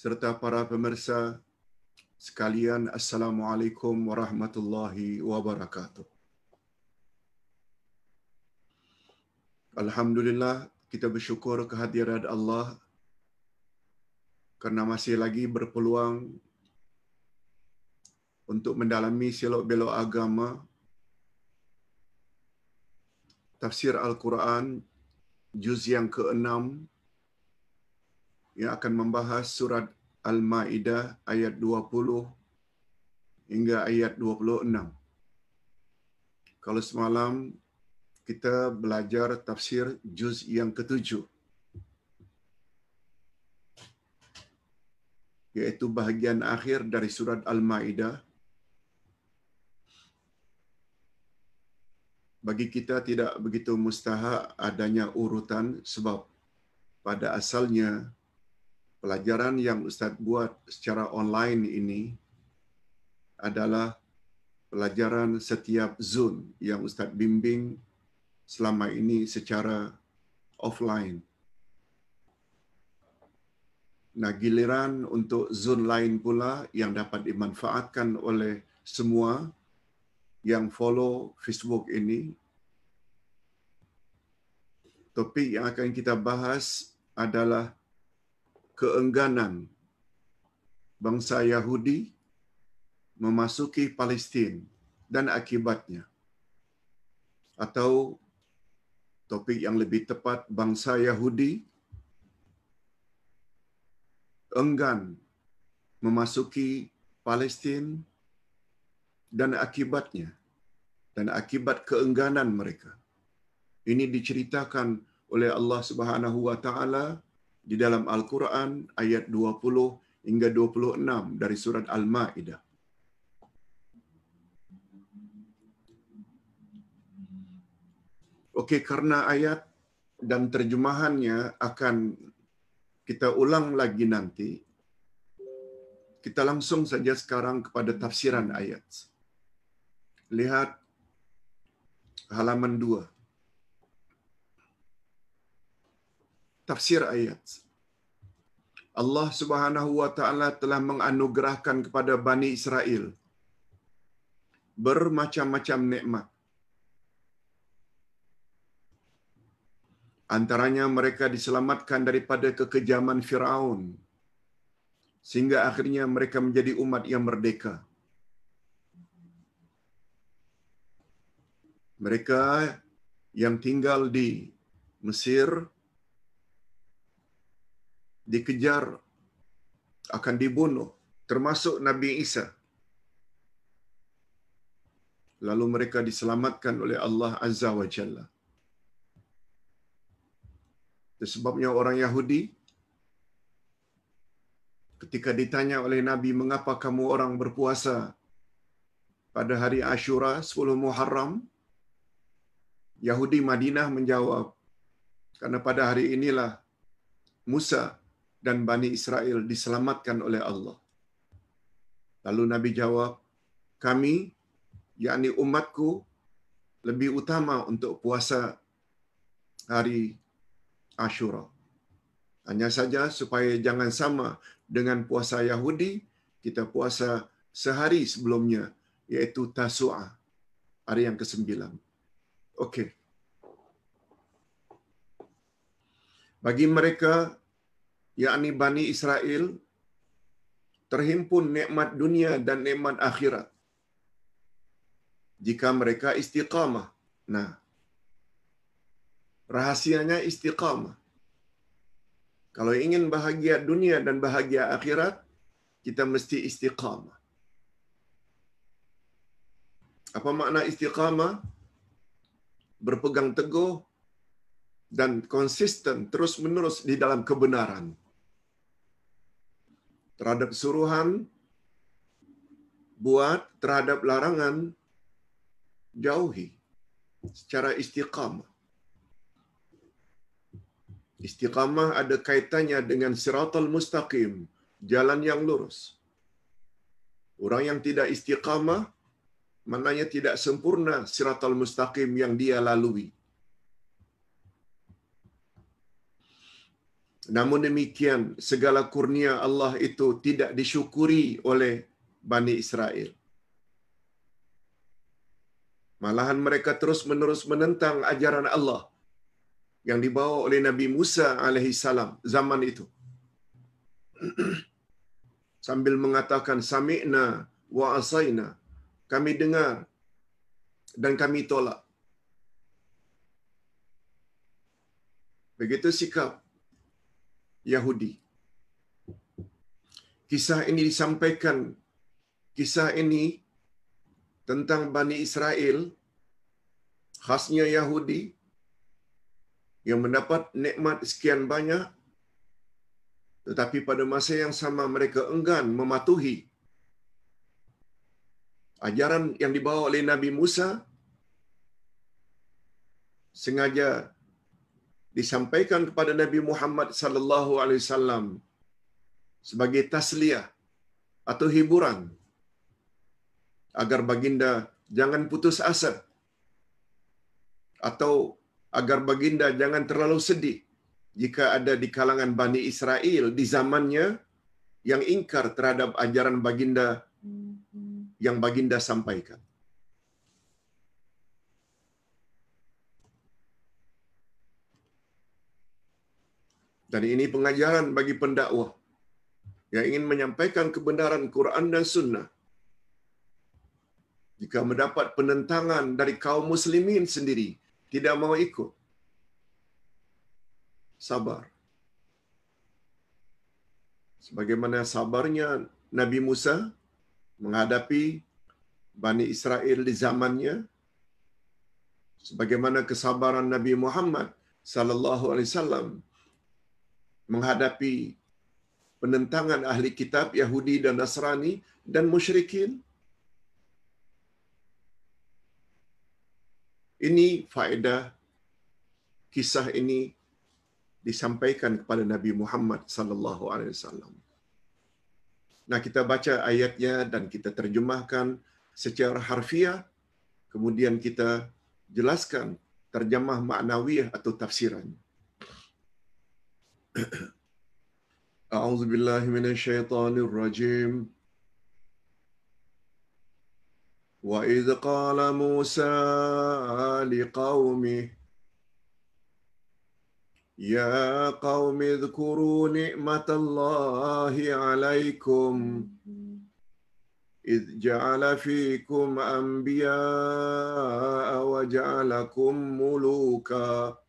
serta para pemirsa sekalian. Assalamualaikum warahmatullahi wabarakatuh. Alhamdulillah kita bersyukur kehadiran Allah kerana masih lagi berpeluang untuk mendalami silok belok agama tafsir Al-Quran juz yang ke-6 yang akan membahas surat Al-Maidah ayat 20 hingga ayat 26. Kalau semalam kita belajar tafsir juz yang ketujuh yaitu bahagian akhir dari surat Al-Maidah bagi kita tidak begitu mustahak adanya urutan sebab pada asalnya pelajaran yang Ustadz buat secara online ini adalah pelajaran setiap Zoom yang Ustadz bimbing selama ini secara offline. Nah, giliran untuk Zoom lain pula yang dapat dimanfaatkan oleh semua yang follow Facebook ini. Topik yang akan kita bahas adalah keengganan bangsa Yahudi memasuki Palestin dan akibatnya atau topik yang lebih tepat bangsa Yahudi enggan memasuki Palestin dan akibatnya dan akibat keengganan mereka ini diceritakan oleh Allah Subhanahu wa taala di dalam Al-Quran ayat 20 hingga 26 dari surat Al-Ma'idah. Okey, karena ayat dan terjemahannya akan kita ulang lagi nanti, kita langsung saja sekarang kepada tafsiran ayat. Lihat halaman 2. tafsir ayat. Allah Subhanahu wa taala telah menganugerahkan kepada Bani Israel bermacam-macam nikmat. Antaranya mereka diselamatkan daripada kekejaman Firaun sehingga akhirnya mereka menjadi umat yang merdeka. Mereka yang tinggal di Mesir dikejar, akan dibunuh, termasuk Nabi Isa. Lalu mereka diselamatkan oleh Allah Azza wa Jalla. Sebabnya orang Yahudi ketika ditanya oleh Nabi mengapa kamu orang berpuasa pada hari Ashura 10 Muharram Yahudi Madinah menjawab karena pada hari inilah Musa dan Bani Israel diselamatkan oleh Allah. Lalu Nabi jawab, kami, yakni umatku, lebih utama untuk puasa hari Ashura. Hanya saja supaya jangan sama dengan puasa Yahudi, kita puasa sehari sebelumnya, yaitu Tasu'a, hari yang ke-9. Okey. Bagi mereka yakni Bani Israel, terhimpun nikmat dunia dan nikmat akhirat. Jika mereka istiqamah. Nah, rahasianya istiqamah. Kalau ingin bahagia dunia dan bahagia akhirat, kita mesti istiqamah. Apa makna istiqamah? Berpegang teguh dan konsisten terus-menerus di dalam kebenaran terhadap suruhan, buat terhadap larangan, jauhi secara istiqamah. Istiqamah ada kaitannya dengan siratul mustaqim, jalan yang lurus. Orang yang tidak istiqamah, mananya tidak sempurna siratul mustaqim yang dia lalui. Namun demikian, segala kurnia Allah itu tidak disyukuri oleh Bani Israel. Malahan mereka terus-menerus menentang ajaran Allah yang dibawa oleh Nabi Musa alaihi zaman itu. Sambil mengatakan sami'na wa asaina, kami dengar dan kami tolak. Begitu sikap Yahudi. Kisah ini disampaikan, kisah ini tentang Bani Israel, khasnya Yahudi, yang mendapat nikmat sekian banyak, tetapi pada masa yang sama mereka enggan mematuhi ajaran yang dibawa oleh Nabi Musa, sengaja disampaikan kepada Nabi Muhammad sallallahu alaihi wasallam sebagai tasliyah atau hiburan agar baginda jangan putus asa atau agar baginda jangan terlalu sedih jika ada di kalangan Bani Israel di zamannya yang ingkar terhadap ajaran baginda hmm. yang baginda sampaikan. Dan ini pengajaran bagi pendakwah yang ingin menyampaikan kebenaran Quran dan Sunnah. Jika mendapat penentangan dari kaum muslimin sendiri, tidak mau ikut. Sabar. Sebagaimana sabarnya Nabi Musa menghadapi Bani Israel di zamannya, sebagaimana kesabaran Nabi Muhammad sallallahu alaihi wasallam menghadapi penentangan ahli kitab Yahudi dan Nasrani dan musyrikin. Ini faedah kisah ini disampaikan kepada Nabi Muhammad sallallahu alaihi wasallam. Nah, kita baca ayatnya dan kita terjemahkan secara harfiah, kemudian kita jelaskan terjemah maknawiyah atau tafsirannya. أعوذ بالله من الشيطان الرجيم وإذ قال موسى لقومه يا قوم اذكروا نعمة الله عليكم إذ جعل فيكم أنبياء وجعلكم ملوكاً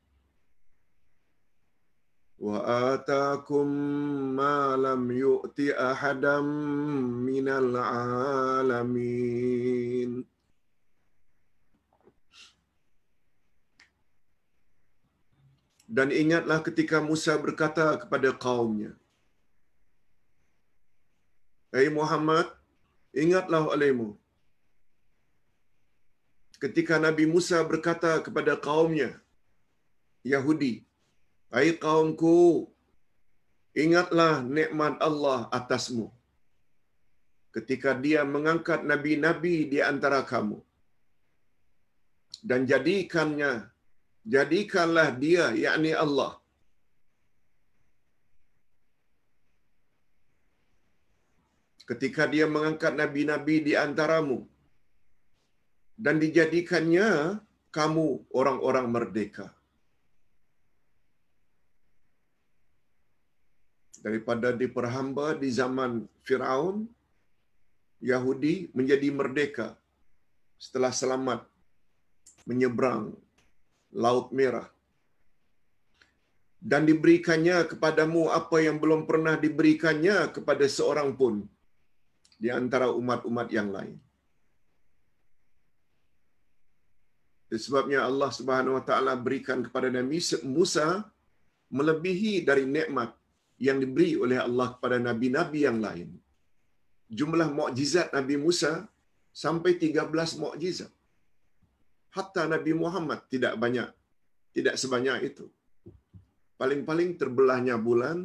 Wa atakum ما لم يؤت أحدا من العالمين Dan ingatlah ketika Musa berkata kepada kaumnya, Hey Muhammad, ingatlah olehmu. Ketika Nabi Musa berkata kepada kaumnya, Yahudi, Hai kaumku, ingatlah nikmat Allah atasmu. Ketika dia mengangkat nabi-nabi di antara kamu. Dan jadikannya, jadikanlah dia, yakni Allah, ketika dia mengangkat nabi-nabi di antaramu dan dijadikannya kamu orang-orang merdeka. daripada diperhamba di zaman Firaun Yahudi menjadi merdeka setelah selamat menyeberang laut merah dan diberikannya kepadamu apa yang belum pernah diberikannya kepada seorang pun di antara umat-umat yang lain Sebabnya Allah Subhanahu Wa Taala berikan kepada Nabi Musa melebihi dari nikmat yang diberi oleh Allah kepada nabi-nabi yang lain. Jumlah mukjizat Nabi Musa sampai 13 mukjizat. Hatta Nabi Muhammad tidak banyak, tidak sebanyak itu. Paling-paling terbelahnya bulan,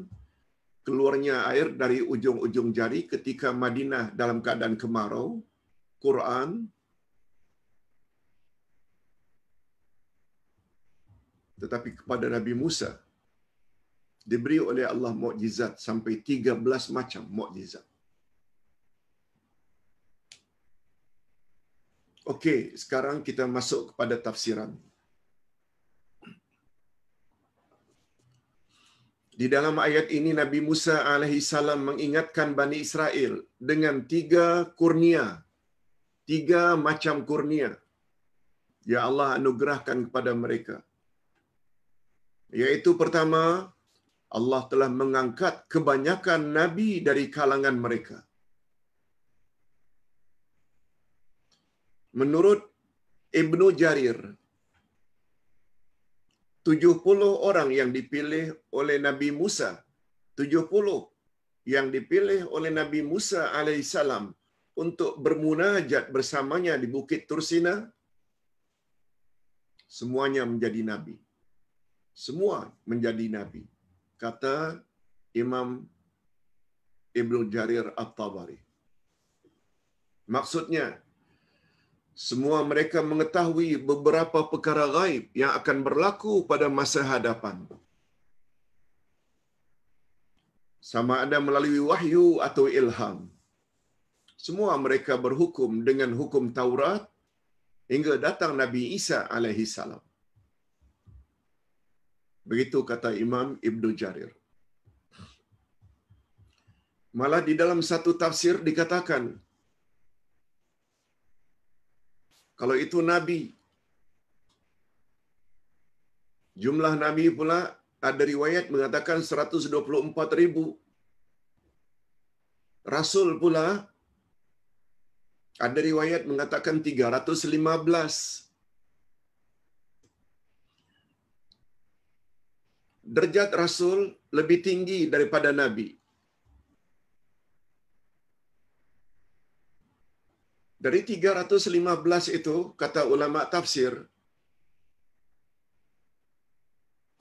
keluarnya air dari ujung-ujung jari ketika Madinah dalam keadaan kemarau, Quran, tetapi kepada Nabi Musa diberi oleh Allah mukjizat sampai 13 macam mukjizat. Okey, sekarang kita masuk kepada tafsiran. Di dalam ayat ini Nabi Musa alaihi salam mengingatkan Bani Israel dengan tiga kurnia. Tiga macam kurnia. yang Allah anugerahkan kepada mereka. Yaitu pertama, Allah telah mengangkat kebanyakan nabi dari kalangan mereka. Menurut Ibnu Jarir 70 orang yang dipilih oleh Nabi Musa 70 yang dipilih oleh Nabi Musa alaihissalam untuk bermunajat bersamanya di Bukit Tursina semuanya menjadi nabi semua menjadi nabi kata Imam Ibn Jarir At-Tabari. Maksudnya, semua mereka mengetahui beberapa perkara gaib yang akan berlaku pada masa hadapan. Sama ada melalui wahyu atau ilham. Semua mereka berhukum dengan hukum Taurat hingga datang Nabi Isa alaihi salam. Begitu kata Imam Ibn Jarir. Malah di dalam satu tafsir dikatakan, kalau itu Nabi, jumlah Nabi pula ada riwayat mengatakan 124 ribu. Rasul pula ada riwayat mengatakan 315 derajat rasul lebih tinggi daripada nabi. Dari 315 itu, kata ulama tafsir,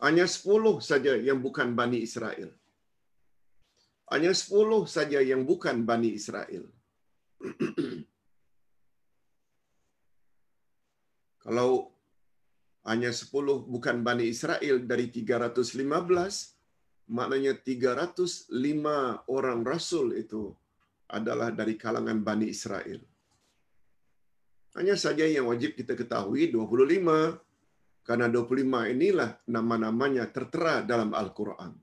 hanya 10 saja yang bukan Bani Israel. Hanya 10 saja yang bukan Bani Israel. Kalau hanya 10 bukan Bani Israel dari 315 maknanya 305 orang rasul itu adalah dari kalangan Bani Israel. Hanya saja yang wajib kita ketahui 25 karena 25 inilah nama-namanya tertera dalam Al-Qur'an.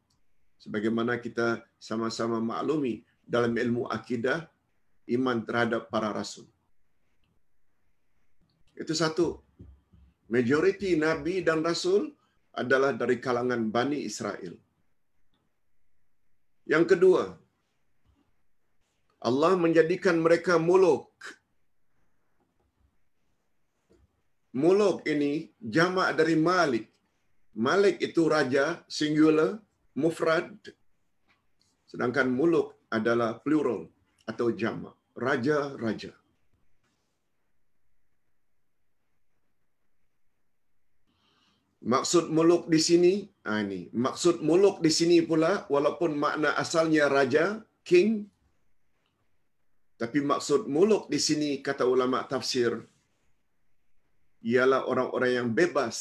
Sebagaimana kita sama-sama maklumi dalam ilmu akidah iman terhadap para rasul. Itu satu majoriti nabi dan rasul adalah dari kalangan Bani Israel. Yang kedua, Allah menjadikan mereka muluk. Muluk ini jama dari Malik. Malik itu raja singular, mufrad. Sedangkan muluk adalah plural atau jama raja-raja. Maksud muluk di sini, ah ini. Maksud muluk di sini pula walaupun makna asalnya raja, king. Tapi maksud muluk di sini kata ulama tafsir ialah orang-orang yang bebas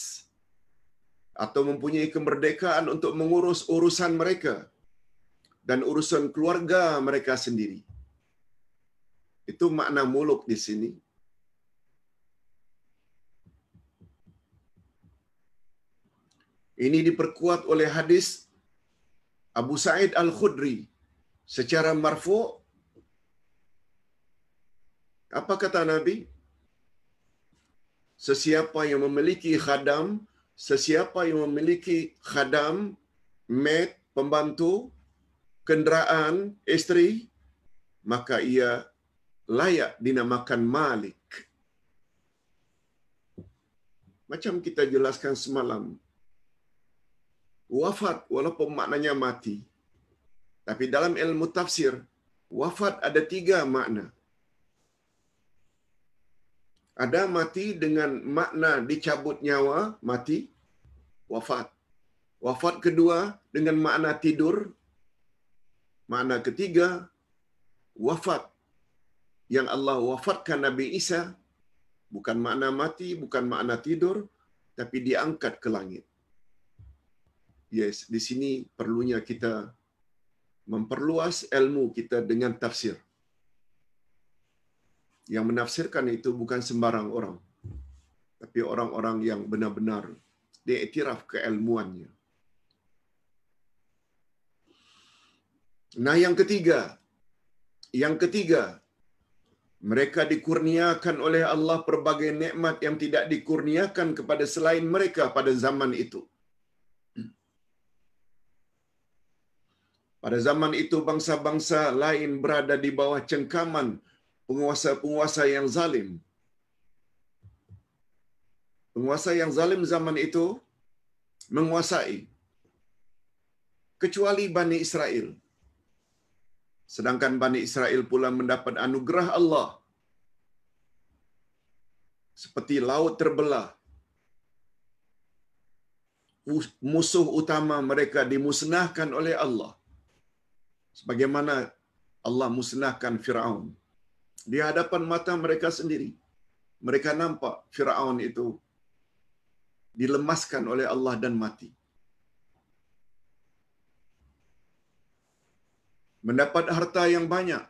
atau mempunyai kemerdekaan untuk mengurus urusan mereka dan urusan keluarga mereka sendiri. Itu makna muluk di sini. Ini diperkuat oleh hadis Abu Sa'id Al-Khudri secara marfu apa kata Nabi? Sesiapa yang memiliki khadam, sesiapa yang memiliki khadam, maid, pembantu, kenderaan, istri, maka ia layak dinamakan malik. Macam kita jelaskan semalam, wafat walaupun maknanya mati. Tapi dalam ilmu tafsir, wafat ada tiga makna. Ada mati dengan makna dicabut nyawa, mati, wafat. Wafat kedua dengan makna tidur, makna ketiga, wafat. Yang Allah wafatkan Nabi Isa, bukan makna mati, bukan makna tidur, tapi diangkat ke langit yes, di sini perlunya kita memperluas ilmu kita dengan tafsir. Yang menafsirkan itu bukan sembarang orang. Tapi orang-orang yang benar-benar diiktiraf keilmuannya. Nah yang ketiga, yang ketiga, mereka dikurniakan oleh Allah berbagai nikmat yang tidak dikurniakan kepada selain mereka pada zaman itu. Pada zaman itu bangsa-bangsa lain berada di bawah cengkaman penguasa-penguasa yang zalim. Penguasa yang zalim zaman itu menguasai kecuali Bani Israel. Sedangkan Bani Israel pula mendapat anugerah Allah seperti laut terbelah. Musuh utama mereka dimusnahkan oleh Allah sebagaimana Allah musnahkan Firaun di hadapan mata mereka sendiri mereka nampak Firaun itu dilemaskan oleh Allah dan mati mendapat harta yang banyak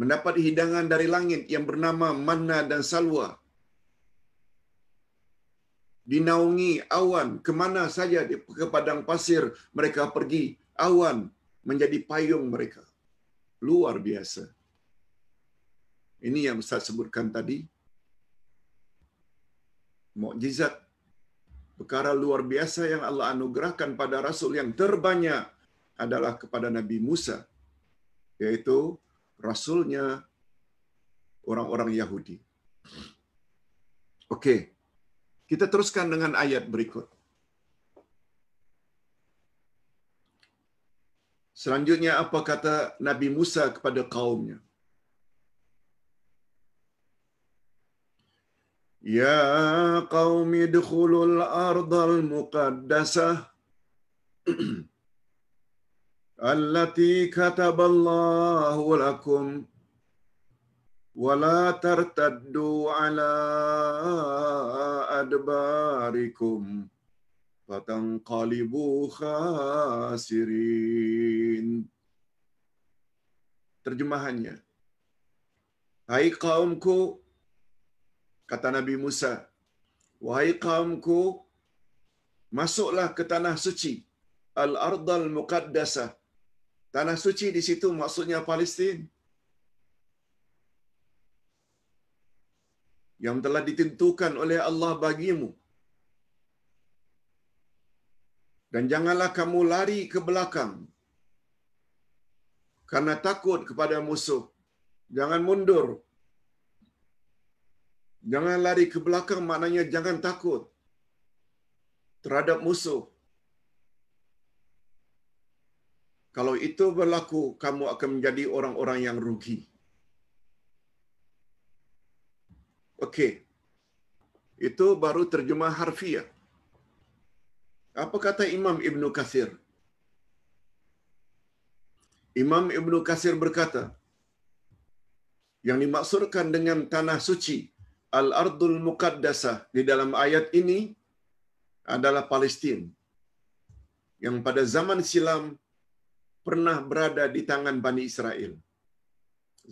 mendapat hidangan dari langit yang bernama manna dan salwa dinaungi awan kemana saja di, ke padang pasir mereka pergi awan menjadi payung mereka luar biasa ini yang saya sebutkan tadi mukjizat perkara luar biasa yang Allah anugerahkan pada rasul yang terbanyak adalah kepada Nabi Musa yaitu rasulnya orang-orang Yahudi. Okey, Kita teruskan dengan ayat berikut. Selanjutnya apa kata Nabi Musa kepada kaumnya? Ya kaum idkhulul ardal muqaddasah allati kataballahu lakum ولا ترتدوا adbarikum, أدباركم kalibu خاسرين Terjemahannya Hai kaumku kata Nabi Musa Wahai kaumku masuklah ke tanah suci al-ardal muqaddasah Tanah suci di situ maksudnya Palestin yang telah ditentukan oleh Allah bagimu. Dan janganlah kamu lari ke belakang karena takut kepada musuh. Jangan mundur. Jangan lari ke belakang maknanya jangan takut terhadap musuh. Kalau itu berlaku, kamu akan menjadi orang-orang yang rugi. Okey. Itu baru terjemah harfiah. Apa kata Imam Ibn Qasir? Imam Ibn Qasir berkata, yang dimaksudkan dengan tanah suci, Al-Ardul Muqaddasah di dalam ayat ini adalah Palestin yang pada zaman silam pernah berada di tangan Bani Israel.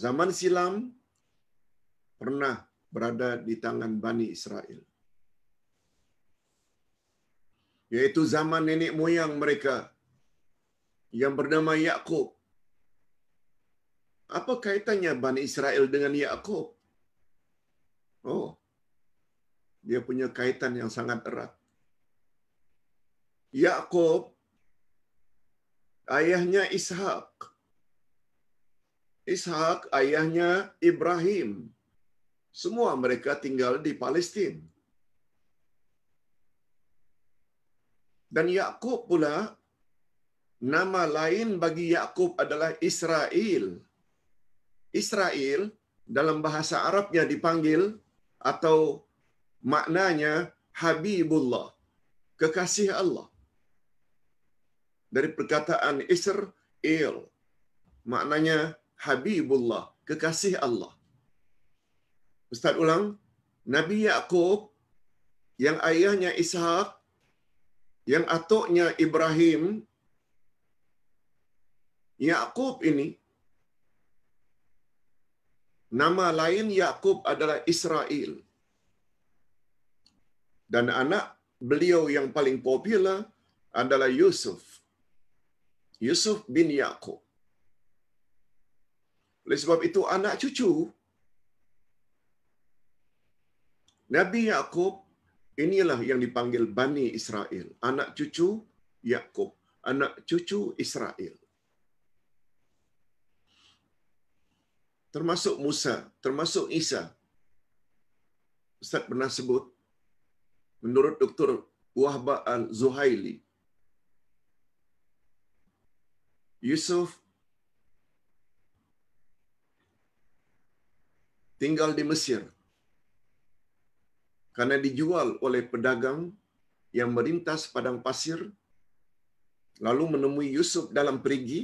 Zaman silam pernah berada di tangan Bani Israel. Yaitu zaman nenek moyang mereka yang bernama Yakub. Apa kaitannya Bani Israel dengan Yakub? Oh, dia punya kaitan yang sangat erat. Yakub ayahnya Ishak. Ishak ayahnya Ibrahim semua mereka tinggal di Palestin. Dan Yakub pula nama lain bagi Yakub adalah Israel. Israel dalam bahasa Arabnya dipanggil atau maknanya Habibullah, kekasih Allah. Dari perkataan Israel, maknanya Habibullah, kekasih Allah. Ustaz ulang. Nabi Yakub yang ayahnya Ishak, yang atuknya Ibrahim, Yakub ini nama lain Yakub adalah Israel. Dan anak beliau yang paling popular adalah Yusuf. Yusuf bin Yakub. Oleh sebab itu anak cucu Nabi Yakub inilah yang dipanggil Bani Israel, anak cucu Yakub, anak cucu Israel. Termasuk Musa, termasuk Isa. Ustaz pernah sebut menurut Dr. Wahba Al-Zuhaili Yusuf tinggal di Mesir karena dijual oleh pedagang yang merintas padang pasir, lalu menemui Yusuf dalam perigi,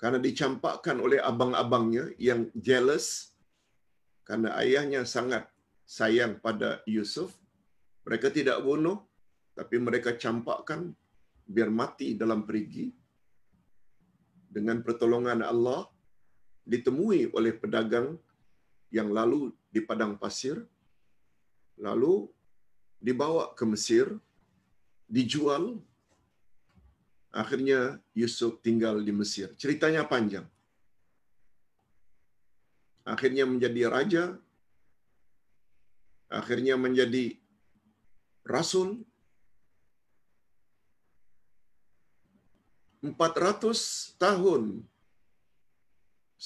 karena dicampakkan oleh abang-abangnya yang jealous, karena ayahnya sangat sayang pada Yusuf. Mereka tidak bunuh, tapi mereka campakkan biar mati dalam perigi. Dengan pertolongan Allah, ditemui oleh pedagang yang lalu di padang pasir, lalu dibawa ke Mesir, dijual. Akhirnya Yusuf tinggal di Mesir. Ceritanya panjang. Akhirnya menjadi raja, akhirnya menjadi rasul. 400 tahun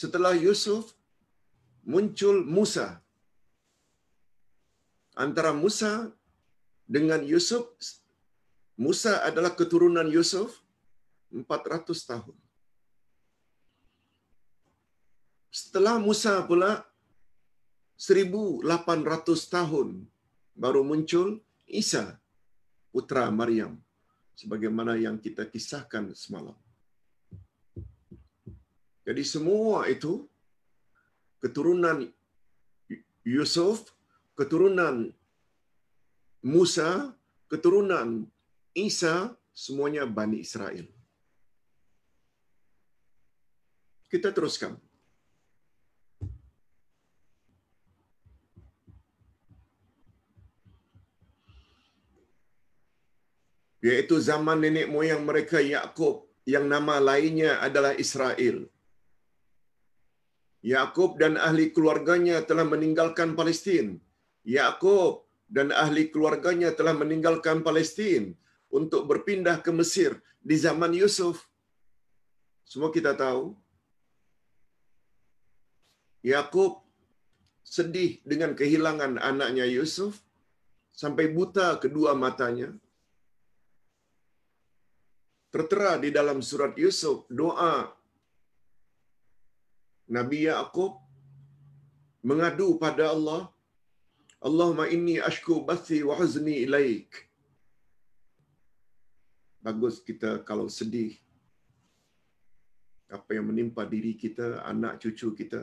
setelah Yusuf muncul Musa antara Musa dengan Yusuf. Musa adalah keturunan Yusuf 400 tahun. Setelah Musa pula 1800 tahun baru muncul Isa putra Maryam sebagaimana yang kita kisahkan semalam. Jadi semua itu keturunan Yusuf keturunan Musa, keturunan Isa, semuanya Bani Israel. Kita teruskan. Yaitu zaman nenek moyang mereka Yakub yang nama lainnya adalah Israel. Yakub dan ahli keluarganya telah meninggalkan Palestina Ya, Yakub dan ahli keluarganya telah meninggalkan Palestin untuk berpindah ke Mesir di zaman Yusuf. Semua kita tahu Yakub sedih dengan kehilangan anaknya Yusuf sampai buta kedua matanya. Tertera di dalam surat Yusuf doa Nabi Yakub mengadu pada Allah Allahumma inni ashku bathi wa huzni ilaik. Bagus kita kalau sedih. Apa yang menimpa diri kita, anak cucu kita.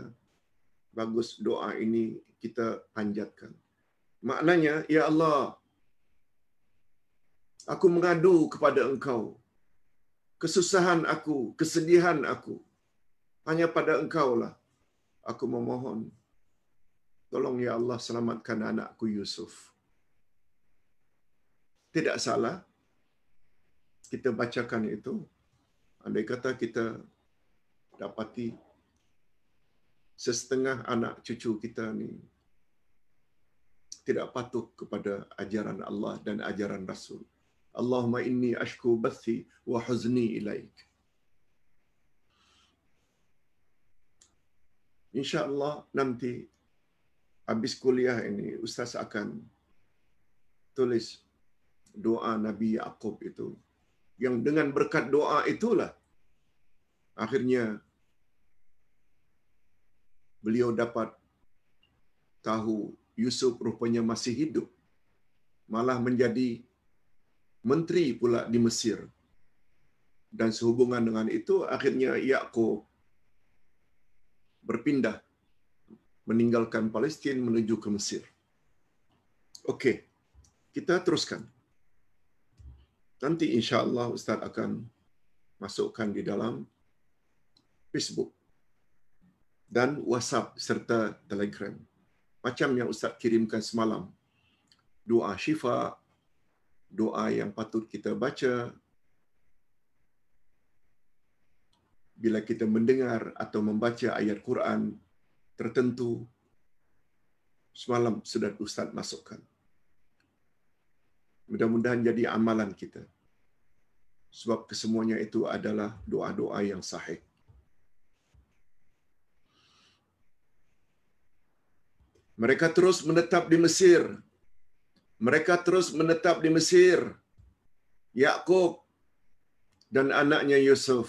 Bagus doa ini kita panjatkan. Maknanya, Ya Allah, aku mengadu kepada engkau. Kesusahan aku, kesedihan aku. Hanya pada engkau lah aku memohon Tolong ya Allah selamatkan anakku Yusuf. Tidak salah. Kita bacakan itu. Andai kata kita dapati setengah anak cucu kita ni tidak patuh kepada ajaran Allah dan ajaran Rasul. Allahumma inni ashku bathi wa huzni ilaik. Insya Allah nanti habis kuliah ini ustaz akan tulis doa Nabi Yakub itu yang dengan berkat doa itulah akhirnya beliau dapat tahu Yusuf rupanya masih hidup malah menjadi menteri pula di Mesir dan sehubungan dengan itu akhirnya Yakub berpindah meninggalkan Palestin menuju ke Mesir. Okey. Kita teruskan. Nanti insya-Allah ustaz akan masukkan di dalam Facebook dan WhatsApp serta Telegram. Macam yang ustaz kirimkan semalam. Doa syifa, doa yang patut kita baca bila kita mendengar atau membaca ayat Quran tertentu semalam sudah Ustaz masukkan. Mudah-mudahan jadi amalan kita. Sebab kesemuanya itu adalah doa-doa yang sahih. Mereka terus menetap di Mesir. Mereka terus menetap di Mesir. Yakub dan anaknya Yusuf.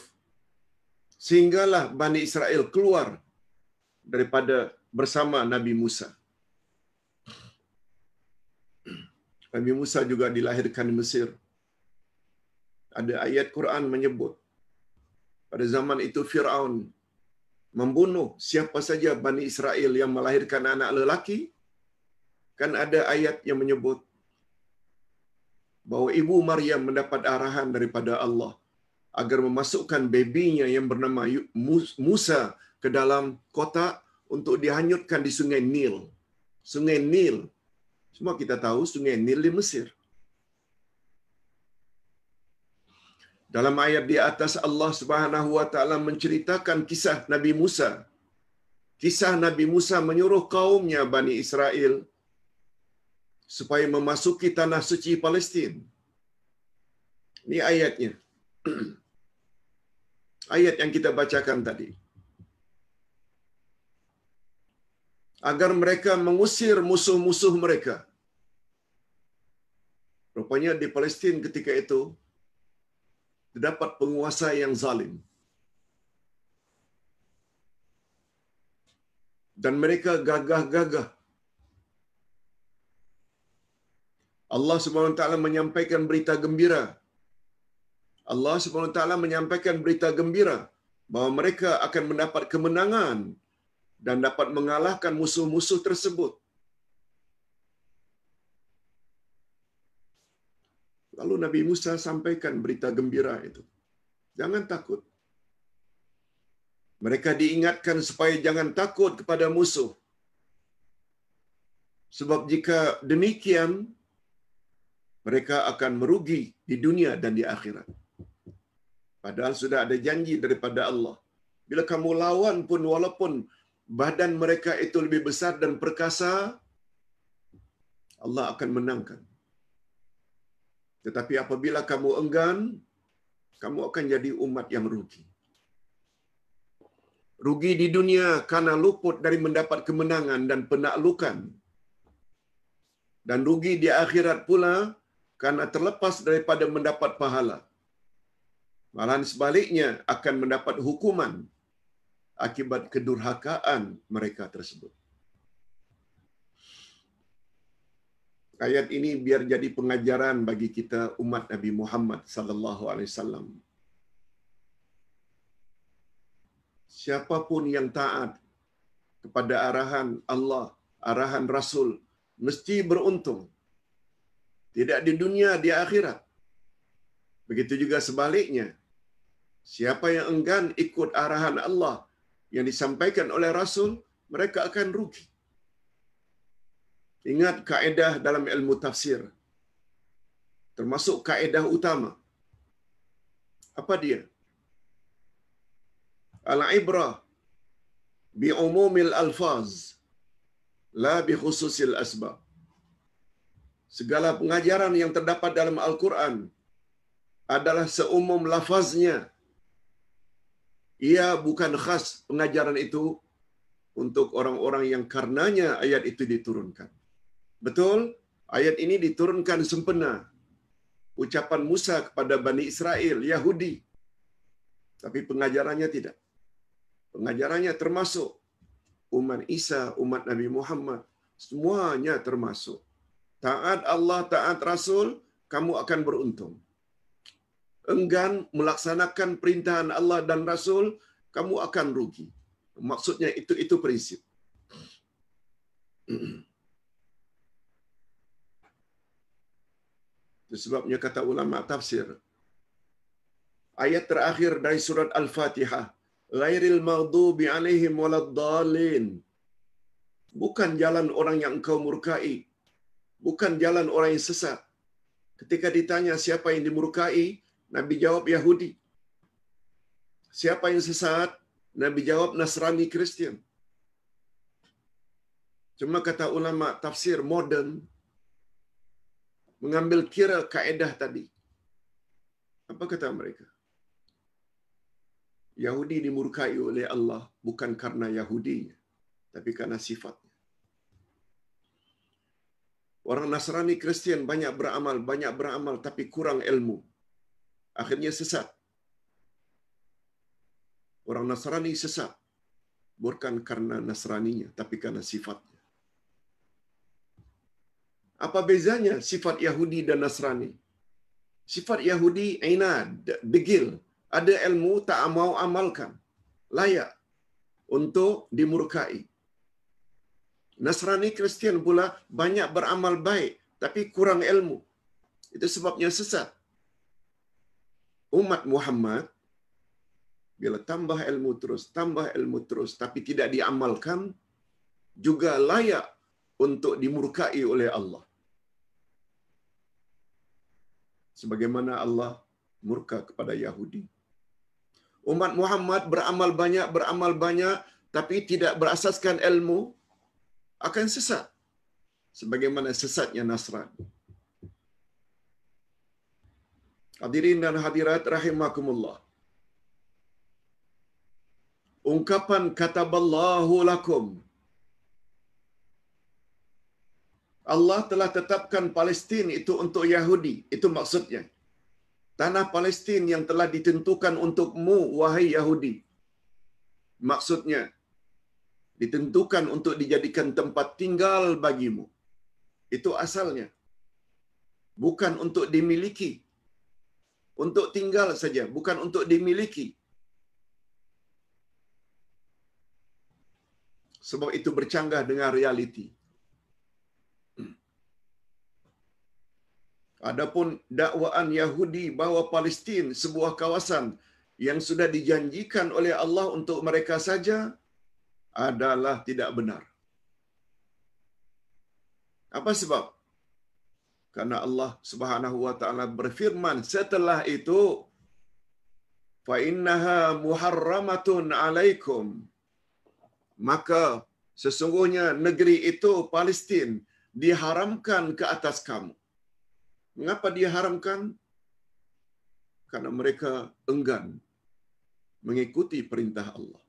Sehinggalah Bani Israel keluar daripada bersama Nabi Musa. Nabi Musa juga dilahirkan di Mesir. Ada ayat Quran menyebut pada zaman itu Firaun membunuh siapa saja Bani Israel yang melahirkan anak lelaki. Kan ada ayat yang menyebut bahawa ibu Maryam mendapat arahan daripada Allah agar memasukkan bebinya yang bernama Musa ke dalam kota untuk dihanyutkan di sungai Nil. Sungai Nil. Semua kita tahu sungai Nil di Mesir. Dalam ayat di atas Allah Subhanahu wa taala menceritakan kisah Nabi Musa. Kisah Nabi Musa menyuruh kaumnya Bani Israel supaya memasuki tanah suci Palestina. Ini ayatnya. Ayat yang kita bacakan tadi. agar mereka mengusir musuh-musuh mereka. Rupanya di Palestin ketika itu terdapat penguasa yang zalim. Dan mereka gagah-gagah Allah Subhanahu taala menyampaikan berita gembira. Allah Subhanahu taala menyampaikan berita gembira bahawa mereka akan mendapat kemenangan dan dapat mengalahkan musuh-musuh tersebut. Lalu Nabi Musa sampaikan berita gembira itu. Jangan takut. Mereka diingatkan supaya jangan takut kepada musuh. Sebab jika demikian, mereka akan merugi di dunia dan di akhirat. Padahal sudah ada janji daripada Allah. Bila kamu lawan pun walaupun badan mereka itu lebih besar dan perkasa, Allah akan menangkan. Tetapi apabila kamu enggan, kamu akan jadi umat yang rugi. Rugi di dunia karena luput dari mendapat kemenangan dan penaklukan. Dan rugi di akhirat pula karena terlepas daripada mendapat pahala. Malahan sebaliknya akan mendapat hukuman akibat kedurhakaan mereka tersebut. Ayat ini biar jadi pengajaran bagi kita umat Nabi Muhammad sallallahu alaihi wasallam. Siapapun yang taat kepada arahan Allah, arahan Rasul, mesti beruntung. Tidak di dunia, di akhirat. Begitu juga sebaliknya. Siapa yang enggan ikut arahan Allah, yang disampaikan oleh Rasul, mereka akan rugi. Ingat kaedah dalam ilmu tafsir. Termasuk kaedah utama. Apa dia? Al-ibrah bi'umumil alfaz la bi khususil asbab. Segala pengajaran yang terdapat dalam Al-Quran adalah seumum lafaznya, ia bukan khas pengajaran itu untuk orang-orang yang karenanya ayat itu diturunkan. Betul, ayat ini diturunkan sempena ucapan Musa kepada Bani Israel, Yahudi. Tapi pengajarannya tidak. Pengajarannya termasuk umat Isa, umat Nabi Muhammad, semuanya termasuk. Taat Allah, taat Rasul, kamu akan beruntung enggan melaksanakan perintahan Allah dan Rasul, kamu akan rugi. Maksudnya itu itu prinsip. Itu sebabnya kata ulama tafsir. Ayat terakhir dari surat Al-Fatihah. Ghairil maghdubi alaihim waladdalin. Bukan jalan orang yang engkau murkai. Bukan jalan orang yang sesat. Ketika ditanya siapa yang dimurkai, Nabi jawab Yahudi. Siapa yang sesat? Nabi jawab Nasrani Kristian. Cuma kata ulama tafsir modern mengambil kira kaedah tadi. Apa kata mereka? Yahudi dimurkai oleh Allah bukan karena Yahudi, tapi karena sifatnya. Orang Nasrani Kristian banyak beramal, banyak beramal tapi kurang ilmu akhirnya sesat. Orang Nasrani sesat. Bukan karena Nasraninya, tapi karena sifatnya. Apa bezanya sifat Yahudi dan Nasrani? Sifat Yahudi inad, begil, Ada ilmu tak mau amalkan. Layak untuk dimurkai. Nasrani Kristian pula banyak beramal baik tapi kurang ilmu. Itu sebabnya sesat umat Muhammad bila tambah ilmu terus, tambah ilmu terus tapi tidak diamalkan juga layak untuk dimurkai oleh Allah. Sebagaimana Allah murka kepada Yahudi. Umat Muhammad beramal banyak, beramal banyak tapi tidak berasaskan ilmu akan sesat. Sebagaimana sesatnya Nasrani. Hadirin dan hadirat rahimakumullah. Ungkapan kata Allah lakum. Allah telah tetapkan Palestin itu untuk Yahudi. Itu maksudnya. Tanah Palestin yang telah ditentukan untukmu, wahai Yahudi. Maksudnya, ditentukan untuk dijadikan tempat tinggal bagimu. Itu asalnya. Bukan untuk dimiliki. Bukan untuk dimiliki untuk tinggal saja, bukan untuk dimiliki. Sebab itu bercanggah dengan realiti. Adapun dakwaan Yahudi bahawa Palestin sebuah kawasan yang sudah dijanjikan oleh Allah untuk mereka saja adalah tidak benar. Apa sebab? Karena Allah Subhanahu wa taala berfirman setelah itu fa innaha muharramatun alaikum maka sesungguhnya negeri itu Palestin diharamkan ke atas kamu. Mengapa diharamkan? Karena mereka enggan mengikuti perintah Allah.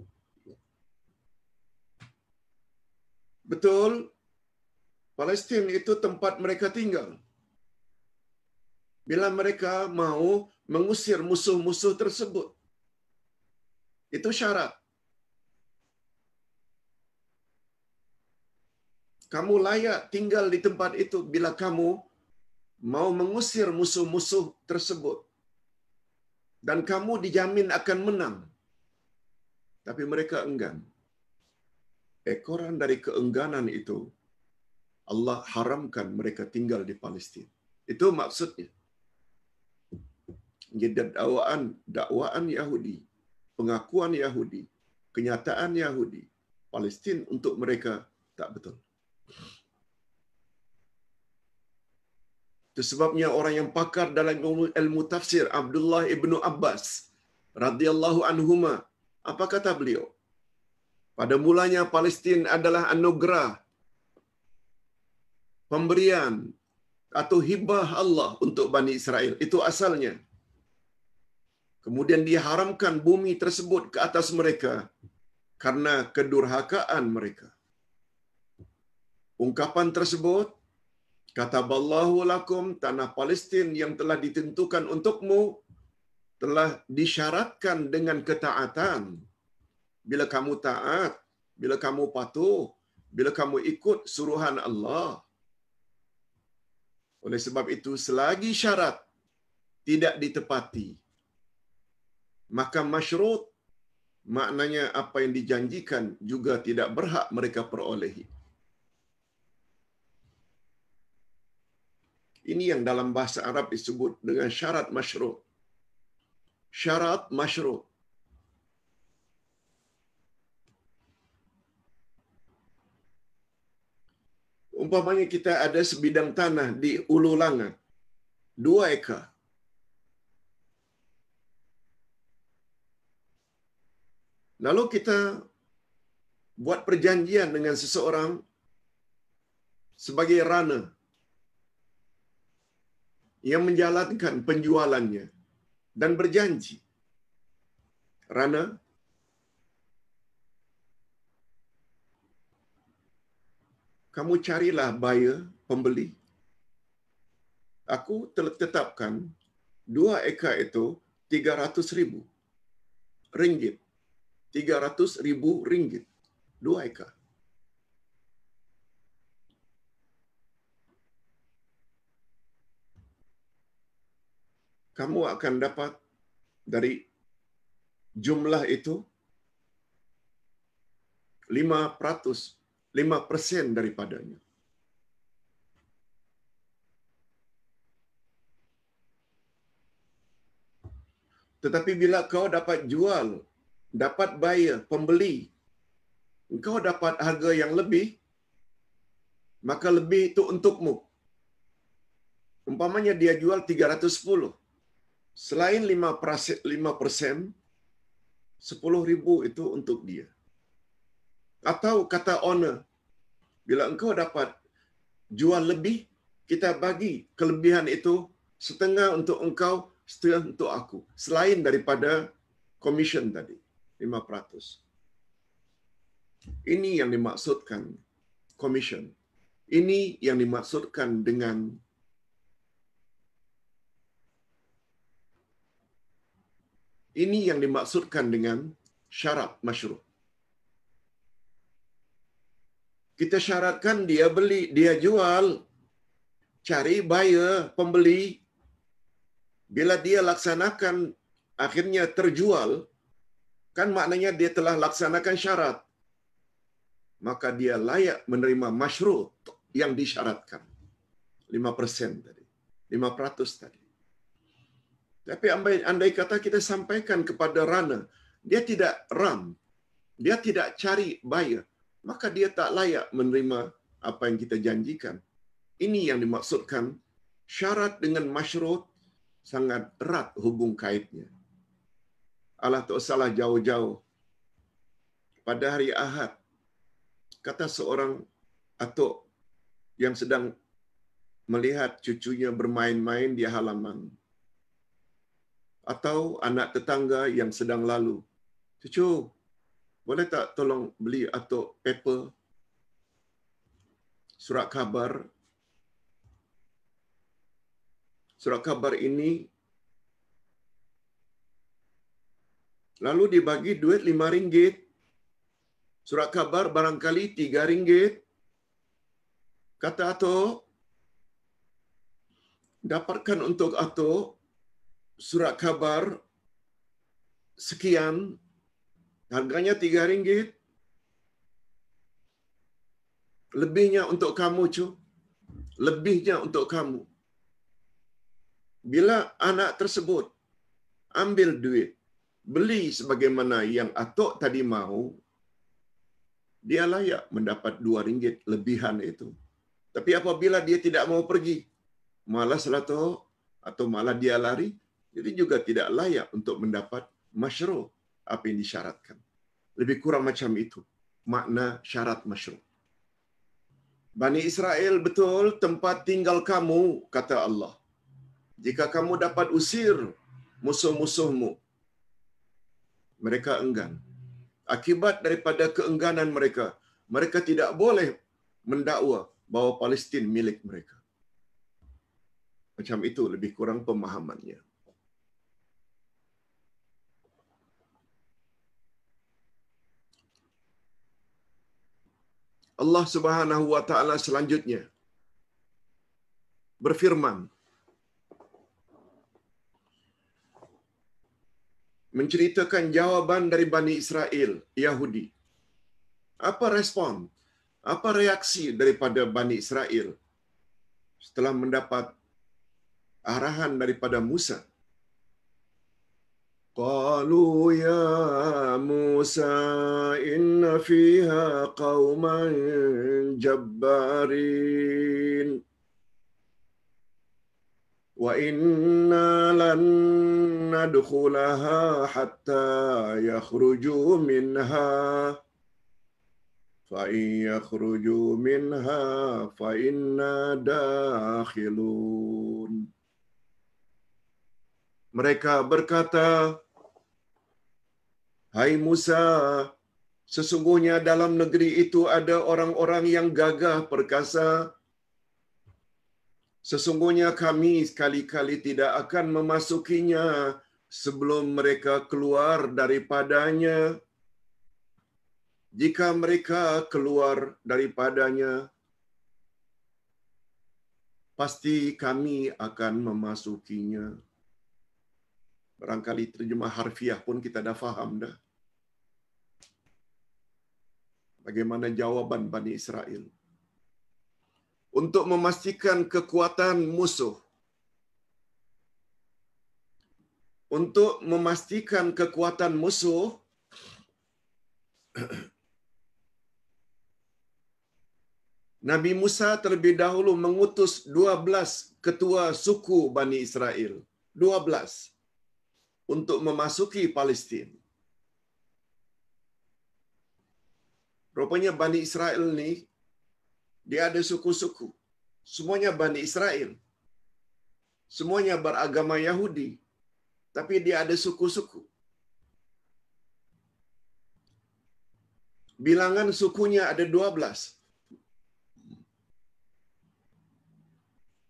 Betul? Palestin itu tempat mereka tinggal bila mereka mau mengusir musuh-musuh tersebut. Itu syarat. Kamu layak tinggal di tempat itu bila kamu mau mengusir musuh-musuh tersebut. Dan kamu dijamin akan menang. Tapi mereka enggan. Ekoran dari keengganan itu, Allah haramkan mereka tinggal di Palestina. Itu maksudnya dakwaan dakwaan Yahudi, pengakuan Yahudi, kenyataan Yahudi, Palestin untuk mereka tak betul. Itu Sebabnya orang yang pakar dalam ilmu tafsir Abdullah ibnu Abbas radhiyallahu anhu ma, apa kata beliau? Pada mulanya Palestin adalah anugerah pemberian atau hibah Allah untuk Bani Israel. Itu asalnya. Kemudian diharamkan bumi tersebut ke atas mereka karena kedurhakaan mereka. Ungkapan tersebut, kata Ballahu lakum, tanah Palestin yang telah ditentukan untukmu telah disyaratkan dengan ketaatan. Bila kamu taat, bila kamu patuh, bila kamu ikut suruhan Allah. Oleh sebab itu, selagi syarat tidak ditepati, maka masyrut maknanya apa yang dijanjikan juga tidak berhak mereka perolehi. Ini yang dalam bahasa Arab disebut dengan syarat masyrut. Syarat masyrut. Umpamanya kita ada sebidang tanah di Ulu Langat, Dua ekar. Lalu kita buat perjanjian dengan seseorang sebagai rana yang menjalankan penjualannya dan berjanji. Rana, kamu carilah buyer, pembeli. Aku telah tetapkan dua ekar itu 300 ribu ringgit. 300 ribu ringgit. Dua eka. Kamu akan dapat dari jumlah itu ratus 5 persen daripadanya. Tetapi bila kau dapat jual dapat buyer, pembeli, engkau dapat harga yang lebih, maka lebih itu untukmu. Umpamanya dia jual 310. Selain 5%, 10.000 itu untuk dia. Atau kata owner, bila engkau dapat jual lebih, kita bagi kelebihan itu setengah untuk engkau, setengah untuk aku. Selain daripada commission tadi. 500. Ini yang dimaksudkan commission. Ini yang dimaksudkan dengan Ini yang dimaksudkan dengan syarat masyruh. Kita syaratkan dia beli, dia jual, cari buyer, pembeli. Bila dia laksanakan, akhirnya terjual, kan maknanya dia telah laksanakan syarat maka dia layak menerima masyrut yang disyaratkan 5% tadi 5% tadi tapi andai, kata kita sampaikan kepada rana dia tidak ram dia tidak cari bayar, maka dia tak layak menerima apa yang kita janjikan ini yang dimaksudkan syarat dengan masyrut sangat erat hubung kaitnya Allah tak salah jauh-jauh. Pada hari Ahad, kata seorang atuk yang sedang melihat cucunya bermain-main di halaman. Atau anak tetangga yang sedang lalu. Cucu, boleh tak tolong beli atuk paper, surat kabar? Surat kabar ini lalu dibagi duit lima ringgit. Surat kabar barangkali tiga ringgit. Kata Ato, dapatkan untuk Ato surat kabar sekian, harganya tiga ringgit. Lebihnya untuk kamu, cu. Lebihnya untuk kamu. Bila anak tersebut ambil duit, beli sebagaimana yang atuk tadi mau dia layak mendapat dua ringgit lebihan itu. Tapi apabila dia tidak mau pergi, malas lah toh atau malah dia lari, jadi juga tidak layak untuk mendapat masyru apa yang disyaratkan. Lebih kurang macam itu makna syarat masyru. Bani Israel betul tempat tinggal kamu kata Allah. Jika kamu dapat usir musuh-musuhmu, mereka enggan. Akibat daripada keengganan mereka, mereka tidak boleh mendakwa bahawa Palestin milik mereka. Macam itu lebih kurang pemahamannya. Allah Subhanahu wa taala selanjutnya berfirman menceritakan jawaban dari Bani Israel, Yahudi. Apa respon? Apa reaksi daripada Bani Israel setelah mendapat arahan daripada Musa? Qalu ya Musa inna fiha qauman jabbarin وإنا لن ندخلها حتى يخرجوا منها فإن يخرجوا منها فإنا داخلون Mereka berkata, Hai Musa, sesungguhnya dalam negeri itu ada orang-orang yang gagah perkasa, Sesungguhnya kami sekali-kali tidak akan memasukinya sebelum mereka keluar daripadanya. Jika mereka keluar daripadanya, pasti kami akan memasukinya. Barangkali terjemah harfiah pun kita dah faham dah. Bagaimana jawaban Bani Israel? untuk memastikan kekuatan musuh. Untuk memastikan kekuatan musuh, Nabi Musa terlebih dahulu mengutus 12 ketua suku Bani Israel. 12 untuk memasuki Palestine. Rupanya Bani Israel ini dia ada suku-suku. Semuanya Bani Israel. Semuanya beragama Yahudi. Tapi dia ada suku-suku. Bilangan sukunya ada dua belas.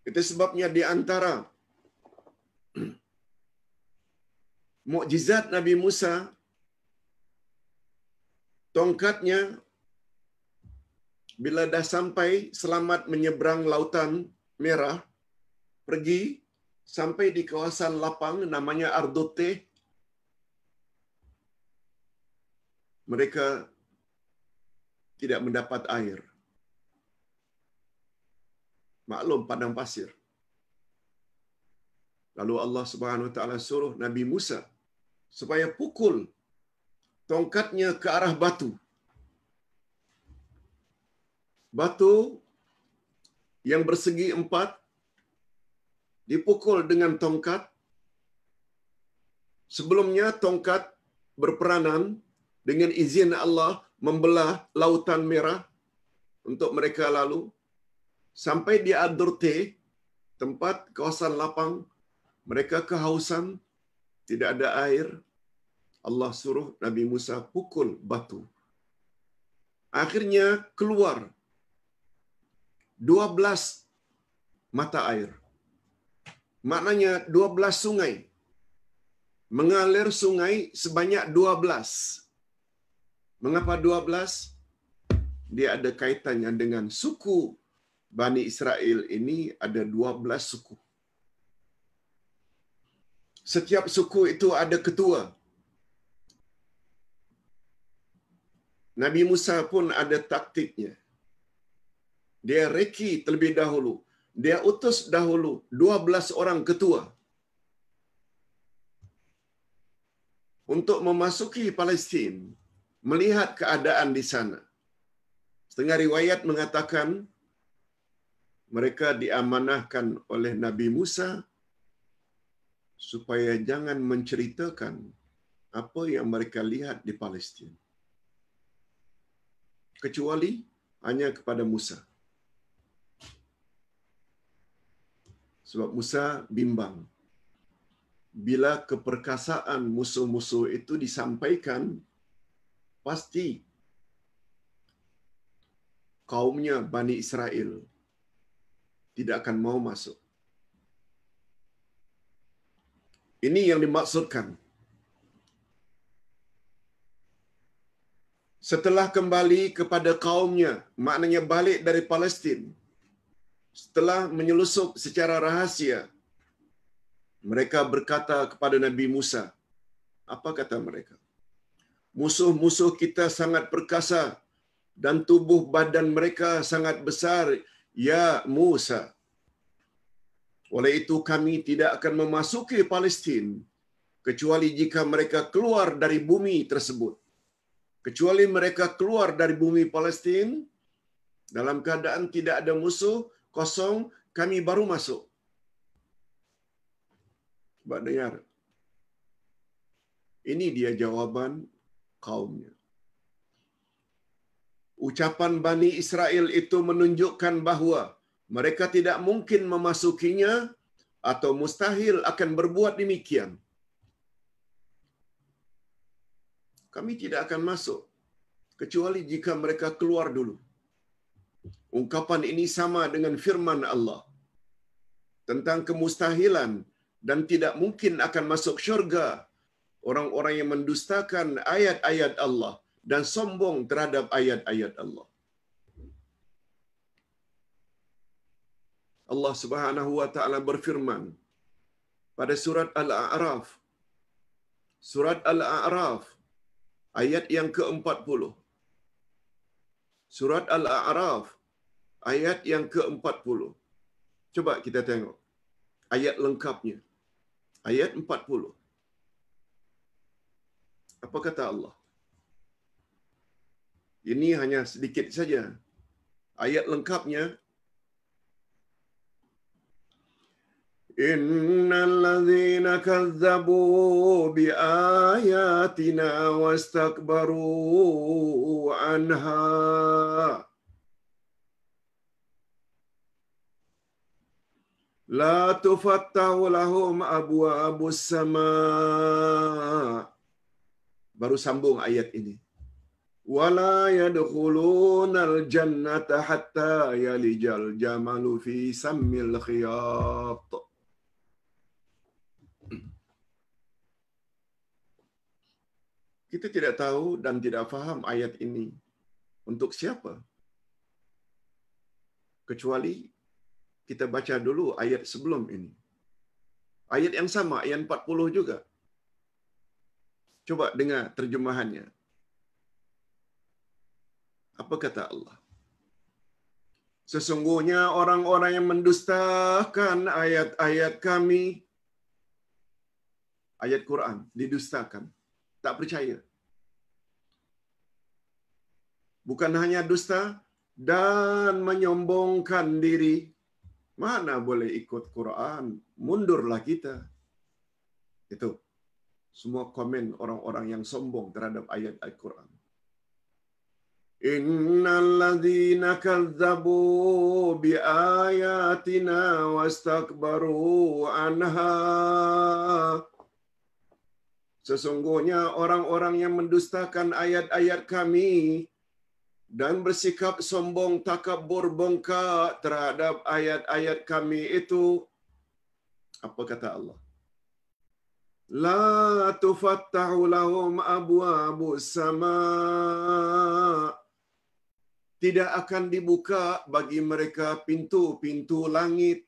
Itu sebabnya di antara mukjizat Nabi Musa tongkatnya bila dah sampai selamat menyeberang lautan merah pergi sampai di kawasan lapang namanya Ardote mereka tidak mendapat air maklum padang pasir lalu Allah Subhanahu wa taala suruh Nabi Musa supaya pukul tongkatnya ke arah batu Batu yang bersegi empat dipukul dengan tongkat. Sebelumnya tongkat berperanan dengan izin Allah membelah lautan merah untuk mereka lalu sampai di Adurte tempat kawasan lapang mereka kehausan tidak ada air Allah suruh Nabi Musa pukul batu akhirnya keluar 12 mata air. Maknanya 12 sungai. Mengalir sungai sebanyak 12. Mengapa 12? Dia ada kaitannya dengan suku Bani Israel ini ada 12 suku. Setiap suku itu ada ketua. Nabi Musa pun ada taktiknya dia reki terlebih dahulu. Dia utus dahulu 12 orang ketua untuk memasuki Palestin, melihat keadaan di sana. Setengah riwayat mengatakan mereka diamanahkan oleh Nabi Musa supaya jangan menceritakan apa yang mereka lihat di Palestin. Kecuali hanya kepada Musa. Sebab Musa bimbang. Bila keperkasaan musuh-musuh itu disampaikan, pasti kaumnya Bani Israel tidak akan mau masuk. Ini yang dimaksudkan. Setelah kembali kepada kaumnya, maknanya balik dari Palestin. Setelah menyelusup secara rahasia. Mereka berkata kepada Nabi Musa, apa kata mereka? Musuh-musuh kita sangat perkasa dan tubuh badan mereka sangat besar, ya Musa. Oleh itu kami tidak akan memasuki Palestin kecuali jika mereka keluar dari bumi tersebut. Kecuali mereka keluar dari bumi Palestin dalam keadaan tidak ada musuh, kosong, kami baru masuk. Coba dengar. Ini dia jawaban kaumnya. Ucapan Bani Israel itu menunjukkan bahwa mereka tidak mungkin memasukinya atau mustahil akan berbuat demikian. Kami tidak akan masuk kecuali jika mereka keluar dulu. Ungkapan ini sama dengan firman Allah tentang kemustahilan dan tidak mungkin akan masuk syurga orang-orang yang mendustakan ayat-ayat Allah dan sombong terhadap ayat-ayat Allah. Allah Subhanahu wa taala berfirman pada surat Al-A'raf Surat Al-A'raf ayat yang ke-40 Surat Al-A'raf 40 surat al araf ayat yang ke-40. Coba kita tengok ayat lengkapnya. Ayat 40. Apa kata Allah? Ini hanya sedikit saja. Ayat lengkapnya Inna إن الذين كذبوا بآياتنا واستكبروا anha. لا تفتح abu abu sama baru sambung ayat ini wala yadkhuluna aljannata hatta yalijal jamalu fi sammil khiyat kita tidak tahu dan tidak faham ayat ini untuk siapa kecuali kita baca dulu ayat sebelum ini. Ayat yang sama, ayat 40 juga. Coba dengar terjemahannya. Apa kata Allah? Sesungguhnya orang-orang yang mendustakan ayat-ayat kami. Ayat Quran, didustakan. Tak percaya. Bukan hanya dusta, dan menyombongkan diri mana boleh ikut Quran? Mundurlah kita. Itu semua komen orang-orang yang sombong terhadap ayat Al-Quran. Innaladzina kazzabu bi ayatina wastakbaru anha. Sesungguhnya orang-orang yang mendustakan ayat-ayat kami dan bersikap sombong takabur bongkak terhadap ayat-ayat kami itu apa kata Allah la tufattahu lahum abwaabu sama tidak akan dibuka bagi mereka pintu-pintu langit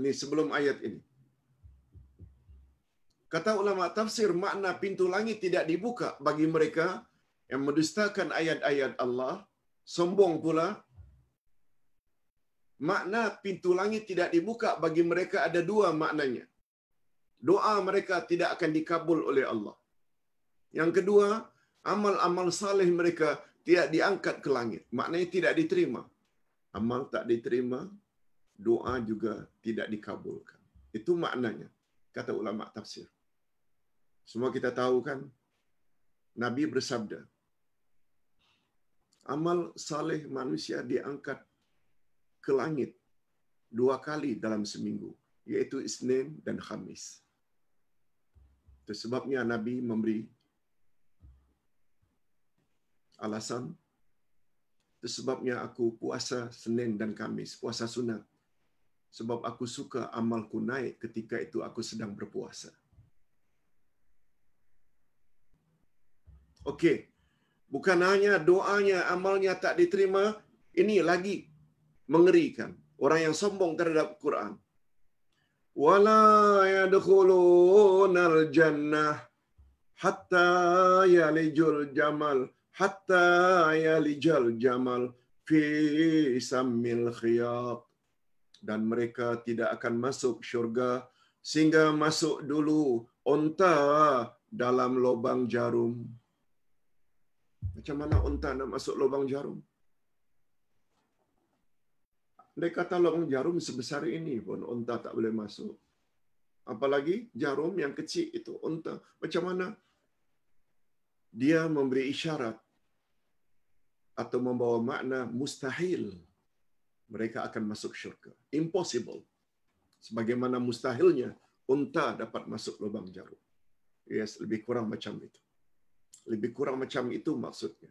ini sebelum ayat ini kata ulama tafsir makna pintu langit tidak dibuka bagi mereka yang mendustakan ayat-ayat Allah, sombong pula, makna pintu langit tidak dibuka bagi mereka ada dua maknanya. Doa mereka tidak akan dikabul oleh Allah. Yang kedua, amal-amal saleh mereka tidak diangkat ke langit. Maknanya tidak diterima. Amal tak diterima, doa juga tidak dikabulkan. Itu maknanya, kata ulama tafsir. Semua kita tahu kan, Nabi bersabda, amal saleh manusia diangkat ke langit dua kali dalam seminggu, yaitu Isnin dan Khamis. Itu sebabnya Nabi memberi alasan. Itu sebabnya aku puasa Senin dan Kamis, puasa sunat. Sebab aku suka amalku naik ketika itu aku sedang berpuasa. Okey bukan hanya doanya, amalnya tak diterima, ini lagi mengerikan. Orang yang sombong terhadap Quran. Wala yadkhulunal jannah hatta yalijul jamal hatta yalijal jamal fi samil khiyat dan mereka tidak akan masuk syurga sehingga masuk dulu unta dalam lubang jarum macam mana unta nak masuk lubang jarum? Dia kata lubang jarum sebesar ini pun unta tak boleh masuk. Apalagi jarum yang kecil itu unta. Macam mana dia memberi isyarat atau membawa makna mustahil mereka akan masuk syurga. Impossible. Sebagaimana mustahilnya unta dapat masuk lubang jarum. Yes, lebih kurang macam itu. Lebih kurang macam itu maksudnya.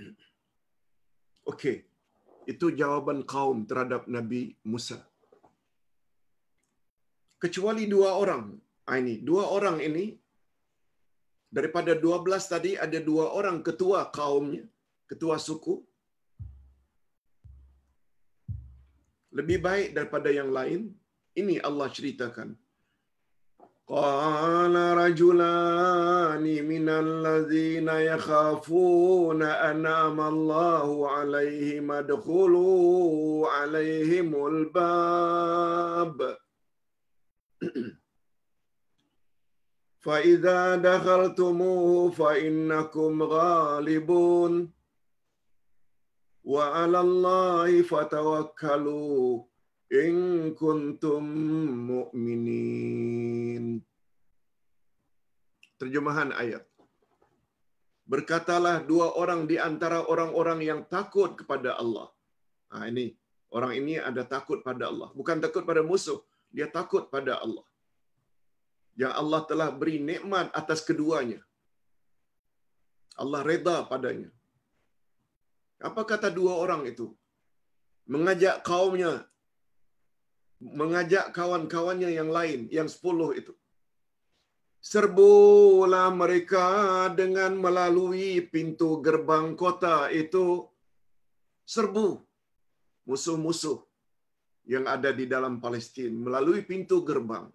Okey. Itu jawaban kaum terhadap Nabi Musa. Kecuali dua orang. Ah, ini dua orang ini daripada dua belas tadi ada dua orang ketua kaumnya, ketua suku. Lebih baik daripada yang lain. Ini Allah ceritakan. قال رجلان من الذين يخافون أم الله عليهم ادخلوا عليهم الباب فإذا دخلتموه فإنكم غالبون وعلى الله فتوكلوا in kuntum mu'minin. Terjemahan ayat. Berkatalah dua orang di antara orang-orang yang takut kepada Allah. Nah, ha, ini orang ini ada takut pada Allah, bukan takut pada musuh, dia takut pada Allah. Yang Allah telah beri nikmat atas keduanya. Allah reda padanya. Apa kata dua orang itu? Mengajak kaumnya mengajak kawan-kawannya yang lain, yang sepuluh itu. Serbulah mereka dengan melalui pintu gerbang kota itu. Serbu musuh-musuh yang ada di dalam Palestin melalui pintu gerbang.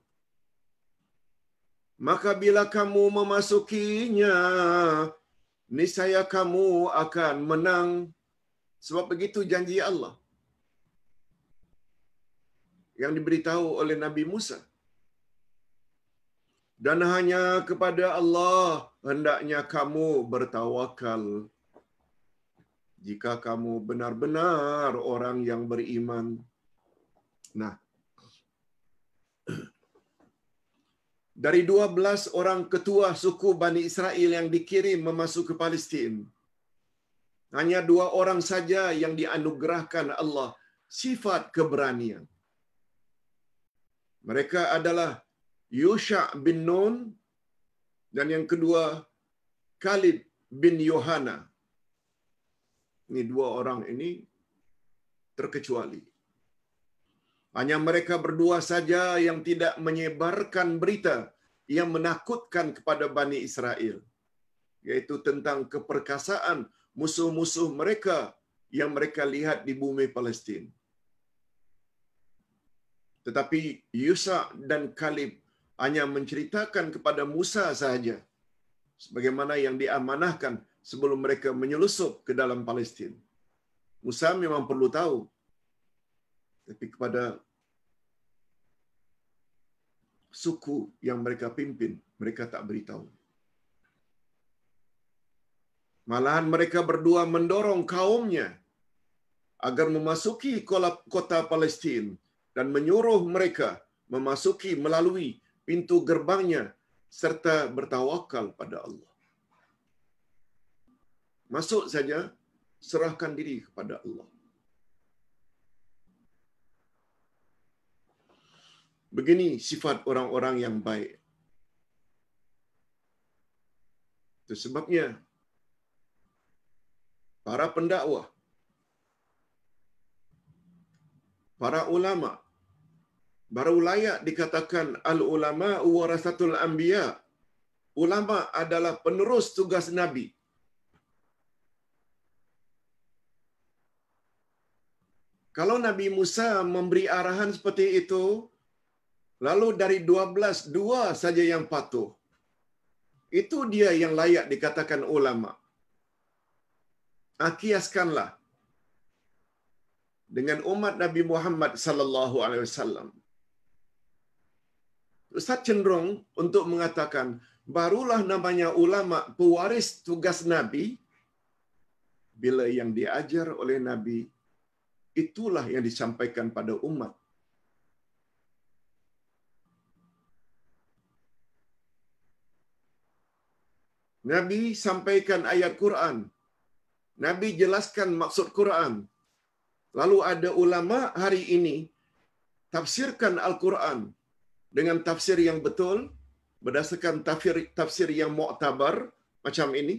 Maka bila kamu memasukinya, niscaya kamu akan menang. Sebab begitu janji Allah yang diberitahu oleh Nabi Musa. Dan hanya kepada Allah hendaknya kamu bertawakal. Jika kamu benar-benar orang yang beriman. Nah. Dari 12 orang ketua suku Bani Israel yang dikirim memasuk ke Palestin. Hanya dua orang saja yang dianugerahkan Allah sifat keberanian. Mereka adalah Yusha bin Nun dan yang kedua Khalid bin Yohana. Ini dua orang ini terkecuali. Hanya mereka berdua saja yang tidak menyebarkan berita yang menakutkan kepada Bani Israel. Yaitu tentang keperkasaan musuh-musuh mereka yang mereka lihat di bumi Palestina. Tetapi Yusa dan Kalib hanya menceritakan kepada Musa sahaja sebagaimana yang diamanahkan sebelum mereka menyelusup ke dalam Palestin. Musa memang perlu tahu. Tapi kepada suku yang mereka pimpin, mereka tak beritahu. Malahan mereka berdua mendorong kaumnya agar memasuki kota Palestina dan menyuruh mereka memasuki melalui pintu gerbangnya serta bertawakal pada Allah. Masuk saja, serahkan diri kepada Allah. Begini sifat orang-orang yang baik. Itu sebabnya para pendakwah, para ulama' baru layak dikatakan al ulama warasatul anbiya ulama adalah penerus tugas nabi kalau nabi Musa memberi arahan seperti itu lalu dari 12 dua saja yang patuh itu dia yang layak dikatakan ulama akiaskanlah dengan umat Nabi Muhammad sallallahu alaihi wasallam Ustaz cenderung untuk mengatakan barulah namanya ulama pewaris tugas Nabi bila yang diajar oleh Nabi itulah yang disampaikan pada umat. Nabi sampaikan ayat Quran. Nabi jelaskan maksud Quran. Lalu ada ulama hari ini tafsirkan Al-Quran dengan tafsir yang betul berdasarkan tafsir tafsir yang muktabar macam ini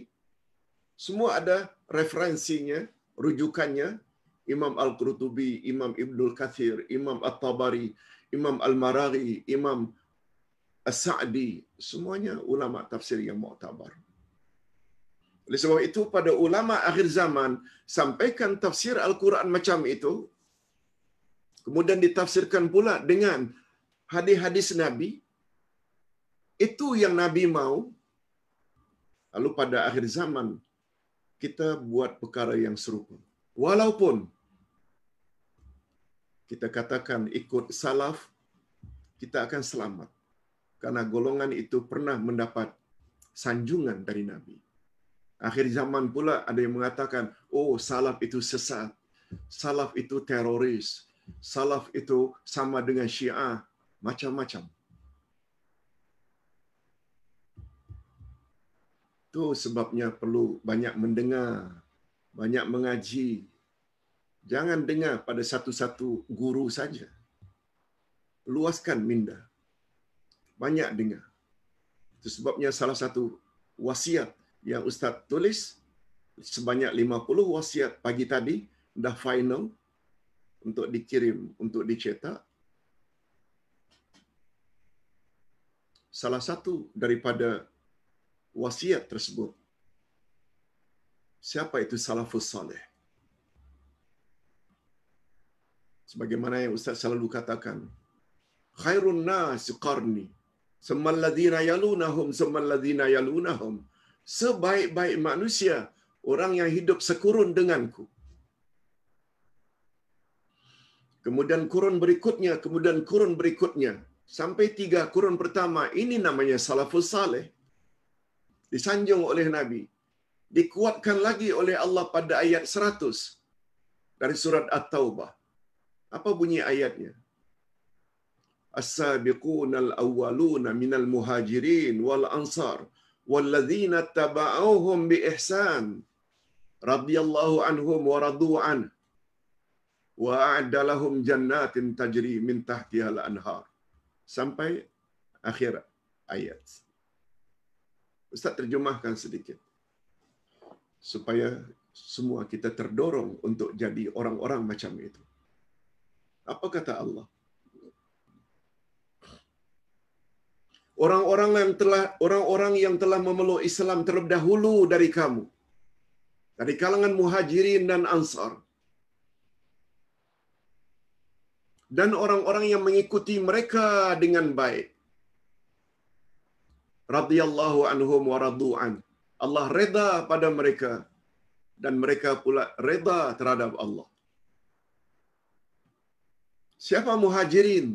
semua ada referensinya rujukannya Imam Al-Qurtubi, Imam Ibnu Katsir, Imam At-Tabari, Imam Al-Maraghi, Imam As-Sa'di, semuanya ulama tafsir yang muktabar. Oleh sebab itu pada ulama akhir zaman sampaikan tafsir Al-Quran macam itu kemudian ditafsirkan pula dengan hadis-hadis Nabi itu yang Nabi mau. Lalu pada akhir zaman kita buat perkara yang serupa. Walaupun kita katakan ikut salaf kita akan selamat karena golongan itu pernah mendapat sanjungan dari Nabi. Akhir zaman pula ada yang mengatakan, oh salaf itu sesat, salaf itu teroris, salaf itu sama dengan syiah, macam-macam. Itu sebabnya perlu banyak mendengar, banyak mengaji. Jangan dengar pada satu-satu guru saja. Luaskan minda. Banyak dengar. Itu sebabnya salah satu wasiat yang Ustaz tulis sebanyak 50 wasiat pagi tadi dah final untuk dikirim, untuk dicetak. salah satu daripada wasiat tersebut. Siapa itu salafus salih? Sebagaimana yang Ustaz selalu katakan, khairun nasi qarni, semaladina yalunahum, semaladina yalunahum. Sebaik-baik manusia, orang yang hidup sekurun denganku. Kemudian kurun berikutnya, kemudian kurun berikutnya, sampai tiga kurun pertama ini namanya salafus saleh disanjung oleh nabi dikuatkan lagi oleh Allah pada ayat 100 dari surat at-taubah apa bunyi ayatnya as-sabiqunal awwaluna minal muhajirin wal ansar walladzina tabauhum biihsan radhiyallahu anhum wa radu an wa a'dalahum jannatin tajri min tahtiha al-anhar sampai akhir ayat. Ustaz terjemahkan sedikit supaya semua kita terdorong untuk jadi orang-orang macam itu. Apa kata Allah? Orang-orang yang telah orang-orang yang telah memeluk Islam terlebih dahulu dari kamu. Dari kalangan muhajirin dan ansar. dan orang-orang yang mengikuti mereka dengan baik. Radiyallahu anhum wa radu'an. Allah reda pada mereka dan mereka pula reda terhadap Allah. Siapa muhajirin?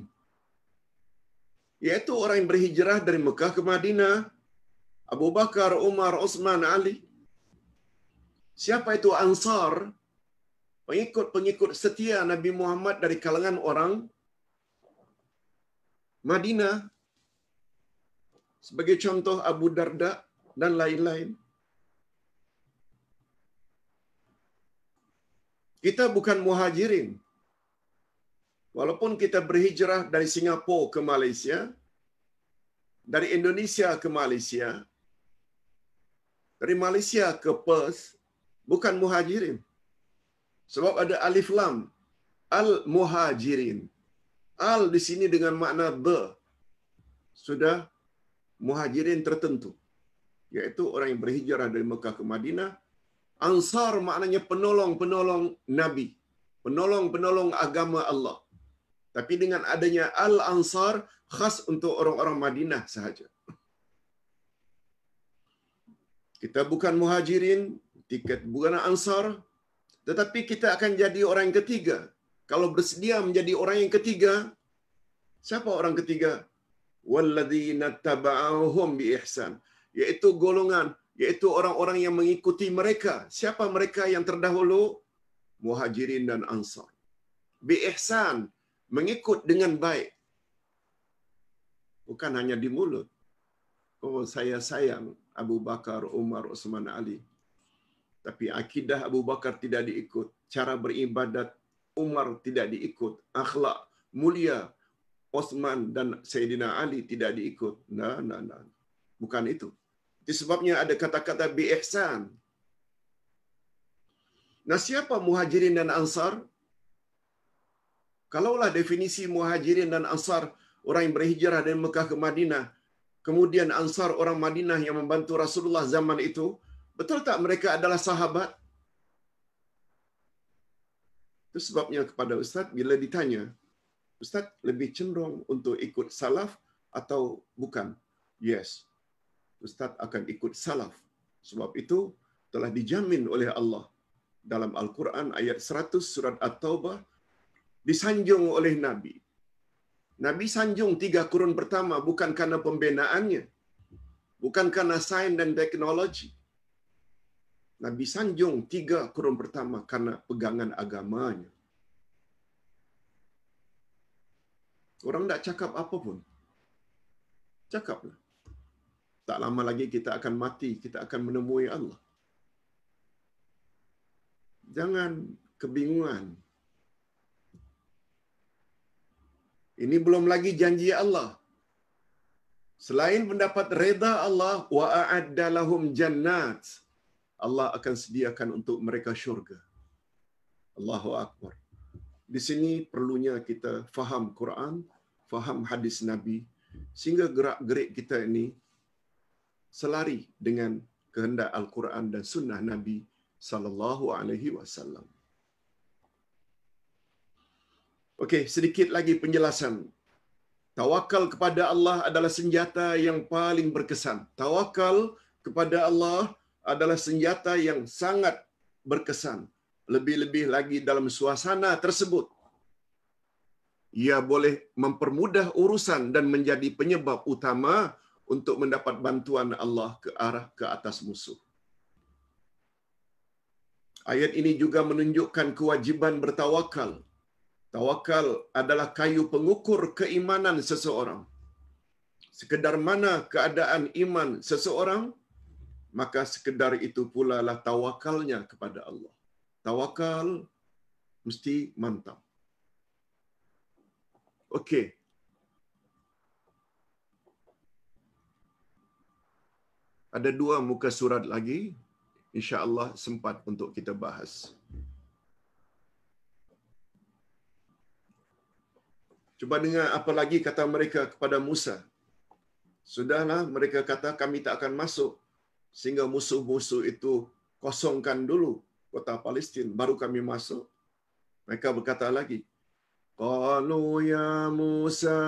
Yaitu orang yang berhijrah dari Mekah ke Madinah. Abu Bakar, Umar, Osman, Ali. Siapa itu Ansar pengikut-pengikut setia Nabi Muhammad dari kalangan orang Madinah sebagai contoh Abu Darda dan lain-lain. Kita bukan muhajirin. Walaupun kita berhijrah dari Singapura ke Malaysia, dari Indonesia ke Malaysia, dari Malaysia ke Perth, bukan muhajirin. Sebab ada alif lam. Al-Muhajirin. Al di sini dengan makna the. Sudah muhajirin tertentu. yaitu orang yang berhijrah dari Mekah ke Madinah. Ansar maknanya penolong-penolong Nabi. Penolong-penolong agama Allah. Tapi dengan adanya Al-Ansar, khas untuk orang-orang Madinah sahaja. Kita bukan muhajirin, tiket bukan ansar, tetapi kita akan jadi orang yang ketiga. Kalau bersedia menjadi orang yang ketiga, siapa orang ketiga? Walladzina taba'ahum bi ihsan, yaitu golongan yaitu orang-orang yang mengikuti mereka. Siapa mereka yang terdahulu? Muhajirin dan Ansar. Bi mengikut dengan baik. Bukan hanya di mulut. Oh, saya sayang Abu Bakar, Umar, Osman, Ali tapi akidah Abu Bakar tidak diikut, cara beribadat Umar tidak diikut, akhlak mulia Osman dan Sayyidina Ali tidak diikut. Nah, nah, nah. Bukan itu. Itu sebabnya ada kata-kata bi ihsan. Nah, siapa Muhajirin dan Ansar? Kalaulah definisi Muhajirin dan Ansar orang yang berhijrah dari Mekah ke Madinah, kemudian Ansar orang Madinah yang membantu Rasulullah zaman itu, Betul tak mereka adalah sahabat? Itu sebabnya kepada Ustaz, bila ditanya, Ustaz lebih cenderung untuk ikut salaf atau bukan? Yes, Ustaz akan ikut salaf. Sebab itu telah dijamin oleh Allah dalam Al-Quran ayat 100 surat At-Taubah disanjung oleh Nabi. Nabi sanjung tiga kurun pertama bukan karena pembinaannya, bukan karena sains dan teknologi, Nabi sanjung tiga kurun pertama karena pegangan agamanya. Orang tak cakap apa pun. Cakaplah. Tak lama lagi kita akan mati, kita akan menemui Allah. Jangan kebingungan. Ini belum lagi janji Allah. Selain mendapat reda Allah, wa a'adda lahum jannat. Allah akan sediakan untuk mereka syurga. Allahu Akbar. Di sini perlunya kita faham Quran, faham hadis Nabi, sehingga gerak-gerik kita ini selari dengan kehendak Al-Quran dan sunnah Nabi sallallahu alaihi wasallam. Okey, sedikit lagi penjelasan. Tawakal kepada Allah adalah senjata yang paling berkesan. Tawakal kepada Allah adalah senjata yang sangat berkesan. Lebih-lebih lagi dalam suasana tersebut. Ia boleh mempermudah urusan dan menjadi penyebab utama untuk mendapat bantuan Allah ke arah ke atas musuh. Ayat ini juga menunjukkan kewajiban bertawakal. Tawakal adalah kayu pengukur keimanan seseorang. Sekedar mana keadaan iman seseorang – maka sekedar itu pula lah tawakalnya kepada Allah. Tawakal mesti mantap. Okey. Ada dua muka surat lagi. InsyaAllah sempat untuk kita bahas. Cuba dengar apa lagi kata mereka kepada Musa. Sudahlah mereka kata kami tak akan masuk sehingga musuh-musuh itu kosongkan dulu kota Palestin baru kami masuk mereka berkata lagi qalu ya musa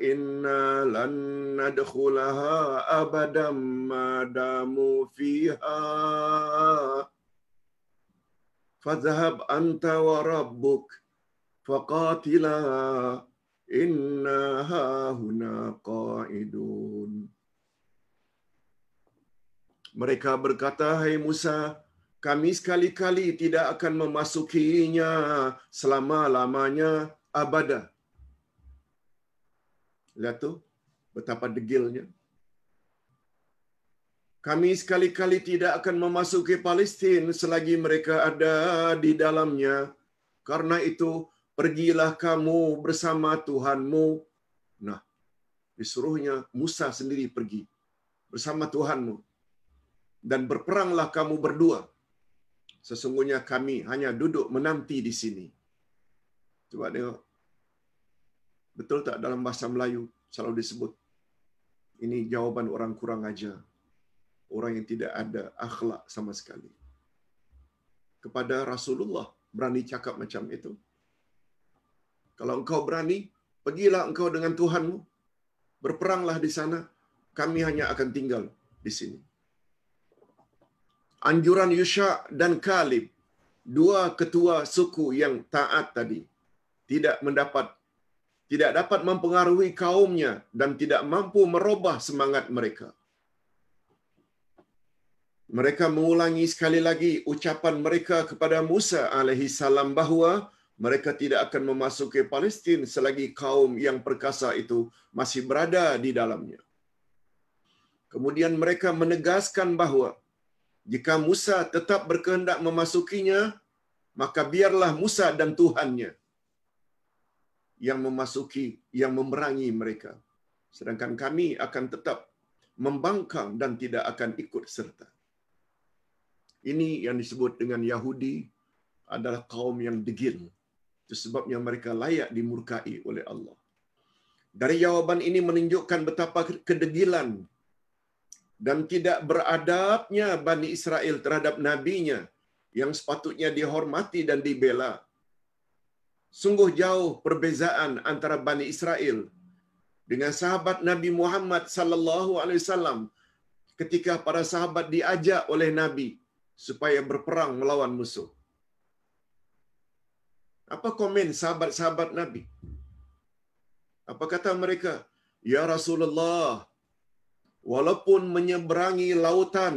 inna lan nadkhulaha abadam madamu fiha fadhhab anta wa rabbuk faqatila inna ha huna qaidun mereka berkata, Hai hey Musa, kami sekali-kali tidak akan memasukinya selama-lamanya abadah. Lihat tu, betapa degilnya. Kami sekali-kali tidak akan memasuki Palestin selagi mereka ada di dalamnya. Karena itu, pergilah kamu bersama Tuhanmu. Nah, disuruhnya Musa sendiri pergi bersama Tuhanmu dan berperanglah kamu berdua. Sesungguhnya kami hanya duduk menanti di sini. Coba tengok. Betul tak dalam bahasa Melayu selalu disebut ini jawaban orang kurang aja. Orang yang tidak ada akhlak sama sekali. Kepada Rasulullah berani cakap macam itu. Kalau engkau berani, pergilah engkau dengan Tuhanmu. Berperanglah di sana. Kami hanya akan tinggal di sini anjuran Yusha dan Kalib, dua ketua suku yang taat tadi, tidak mendapat tidak dapat mempengaruhi kaumnya dan tidak mampu merubah semangat mereka. Mereka mengulangi sekali lagi ucapan mereka kepada Musa alaihi bahawa mereka tidak akan memasuki Palestin selagi kaum yang perkasa itu masih berada di dalamnya. Kemudian mereka menegaskan bahawa jika Musa tetap berkehendak memasukinya, maka biarlah Musa dan Tuhannya yang memasuki, yang memerangi mereka. Sedangkan kami akan tetap membangkang dan tidak akan ikut serta. Ini yang disebut dengan Yahudi adalah kaum yang degil. Itu sebabnya mereka layak dimurkai oleh Allah. Dari jawaban ini menunjukkan betapa kedegilan dan tidak beradabnya Bani Israel terhadap nabinya yang sepatutnya dihormati dan dibela. Sungguh jauh perbezaan antara Bani Israel dengan sahabat Nabi Muhammad sallallahu alaihi wasallam ketika para sahabat diajak oleh Nabi supaya berperang melawan musuh. Apa komen sahabat-sahabat Nabi? Apa kata mereka? Ya Rasulullah, walaupun menyeberangi lautan,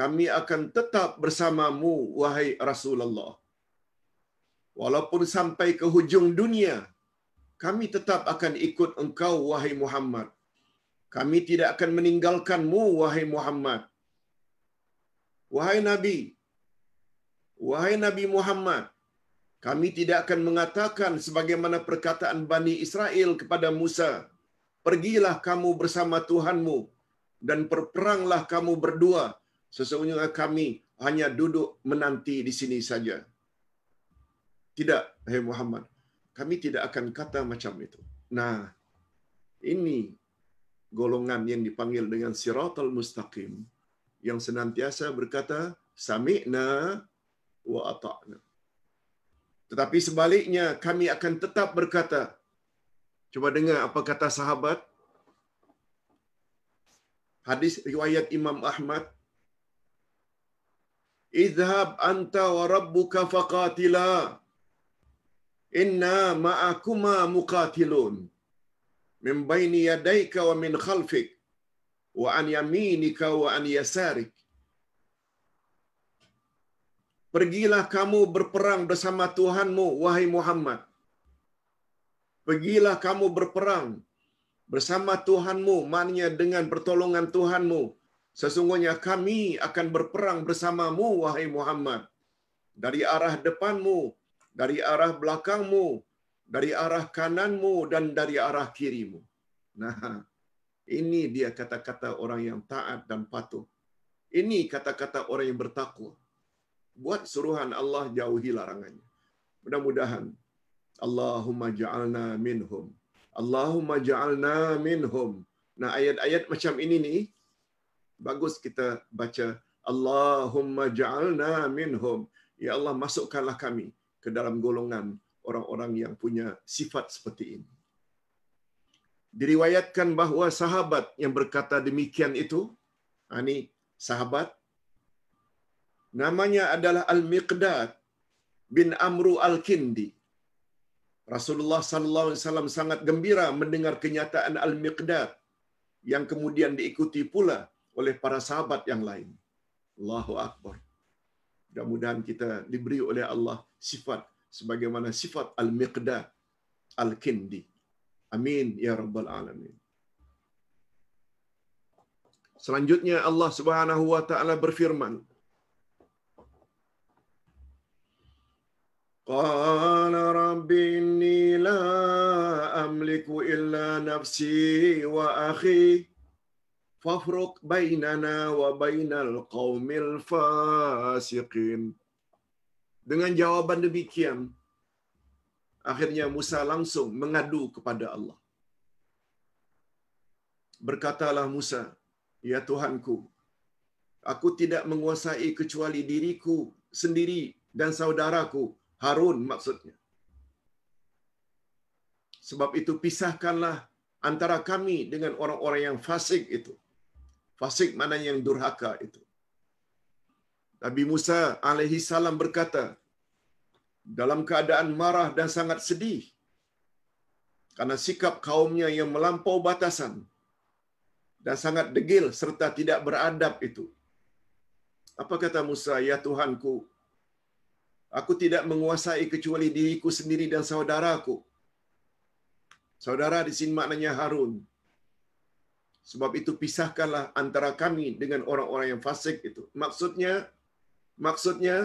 kami akan tetap bersamamu, wahai Rasulullah. Walaupun sampai ke hujung dunia, kami tetap akan ikut engkau, wahai Muhammad. Kami tidak akan meninggalkanmu, wahai Muhammad. Wahai Nabi, wahai Nabi Muhammad, kami tidak akan mengatakan sebagaimana perkataan Bani Israel kepada Musa, pergilah kamu bersama Tuhanmu dan perperanglah kamu berdua. Sesungguhnya kami hanya duduk menanti di sini saja. Tidak, hai Muhammad. Kami tidak akan kata macam itu. Nah, ini golongan yang dipanggil dengan siratul mustaqim yang senantiasa berkata sami'na wa ata'na. Tetapi sebaliknya kami akan tetap berkata Cuba dengar apa kata sahabat. Hadis riwayat Imam Ahmad. Izhab anta wa rabbuka faqatila. Inna ma'akuma muqatilun. Min baini yadaika wa min khalfik. Wa an yaminika wa an yasarik. Pergilah kamu berperang bersama Tuhanmu, wahai Muhammad pergilah kamu berperang bersama Tuhanmu, maknanya dengan pertolongan Tuhanmu. Sesungguhnya kami akan berperang bersamamu, wahai Muhammad. Dari arah depanmu, dari arah belakangmu, dari arah kananmu, dan dari arah kirimu. Nah, ini dia kata-kata orang yang taat dan patuh. Ini kata-kata orang yang bertakwa. Buat suruhan Allah jauhi larangannya. Mudah-mudahan Allahumma ja'alna minhum. Allahumma ja'alna minhum. Nah ayat-ayat macam ini ni bagus kita baca Allahumma ja'alna minhum. Ya Allah masukkanlah kami ke dalam golongan orang-orang yang punya sifat seperti ini. Diriwayatkan bahawa sahabat yang berkata demikian itu, ani ha, sahabat, namanya adalah Al-Miqdad bin Amru Al-Kindi. Rasulullah sallallahu alaihi wasallam sangat gembira mendengar kenyataan Al-Miqdad yang kemudian diikuti pula oleh para sahabat yang lain. Allahu Akbar. Mudah-mudahan kita diberi oleh Allah sifat sebagaimana sifat Al-Miqdad Al-Kindi. Amin ya rabbal alamin. Selanjutnya Allah Subhanahu wa taala berfirman. Qala Rabbi inni la amliku illa nafsi wa akhi fafruk bainana wa bainal qaumil fasiqin. Dengan jawaban demikian, akhirnya Musa langsung mengadu kepada Allah. Berkatalah Musa, Ya Tuhanku, aku tidak menguasai kecuali diriku sendiri dan saudaraku, Harun maksudnya. Sebab itu pisahkanlah antara kami dengan orang-orang yang fasik itu. Fasik mana yang durhaka itu. Nabi Musa alaihi salam berkata, dalam keadaan marah dan sangat sedih, karena sikap kaumnya yang melampau batasan dan sangat degil serta tidak beradab itu. Apa kata Musa, ya Tuhanku, aku tidak menguasai kecuali diriku sendiri dan saudaraku. Saudara, di sini maknanya Harun. Sebab itu pisahkanlah antara kami dengan orang-orang yang fasik itu. Maksudnya, maksudnya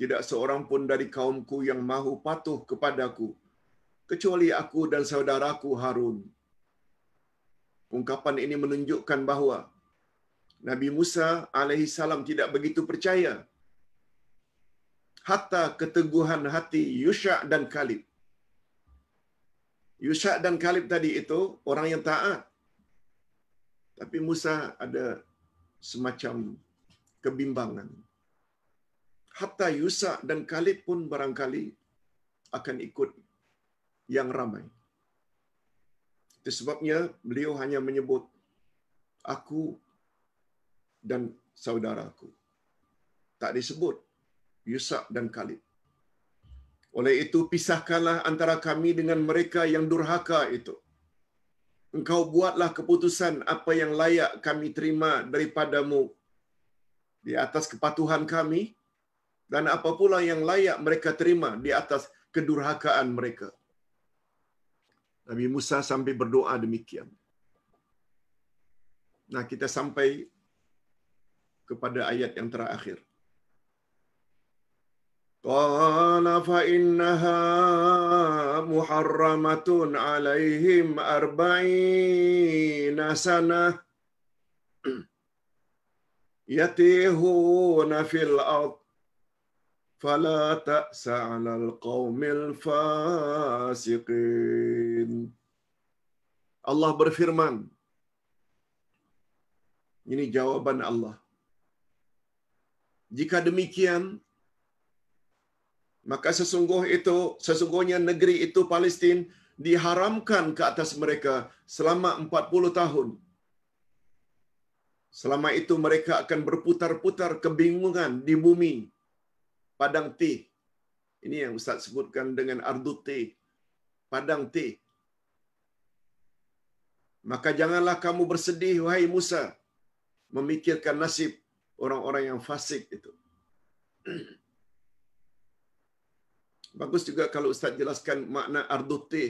tidak seorang pun dari kaumku yang mahu patuh kepadaku, kecuali aku dan saudaraku Harun. Ungkapan ini menunjukkan bahawa Nabi Musa alaihissalam tidak begitu percaya hatta keteguhan hati Yusha dan Khalid. Yusha dan Kalib tadi itu orang yang taat. Tapi Musa ada semacam kebimbangan. Hatta Yusa dan Khalid pun barangkali akan ikut yang ramai. Itu sebabnya beliau hanya menyebut aku dan saudaraku. Tak disebut Yusa dan Kalib. Oleh itu, pisahkanlah antara kami dengan mereka yang durhaka itu. Engkau buatlah keputusan apa yang layak kami terima daripadamu di atas kepatuhan kami dan apa yang layak mereka terima di atas kedurhakaan mereka. Nabi Musa sampai berdoa demikian. Nah, kita sampai kepada ayat yang terakhir. قال فإنها محرمة عليهم أربعين سنة يتيهون في الأرض فلا تأس على القوم الفاسقين الله برفرمان ini jawaban Allah jika demikian maka sesungguh itu sesungguhnya negeri itu Palestin diharamkan ke atas mereka selama 40 tahun. Selama itu mereka akan berputar-putar kebingungan di bumi padang teh. Ini yang Ustaz sebutkan dengan ardu teh, padang teh. Maka janganlah kamu bersedih wahai Musa memikirkan nasib orang-orang yang fasik itu. Bagus juga kalau Ustaz jelaskan makna ardote.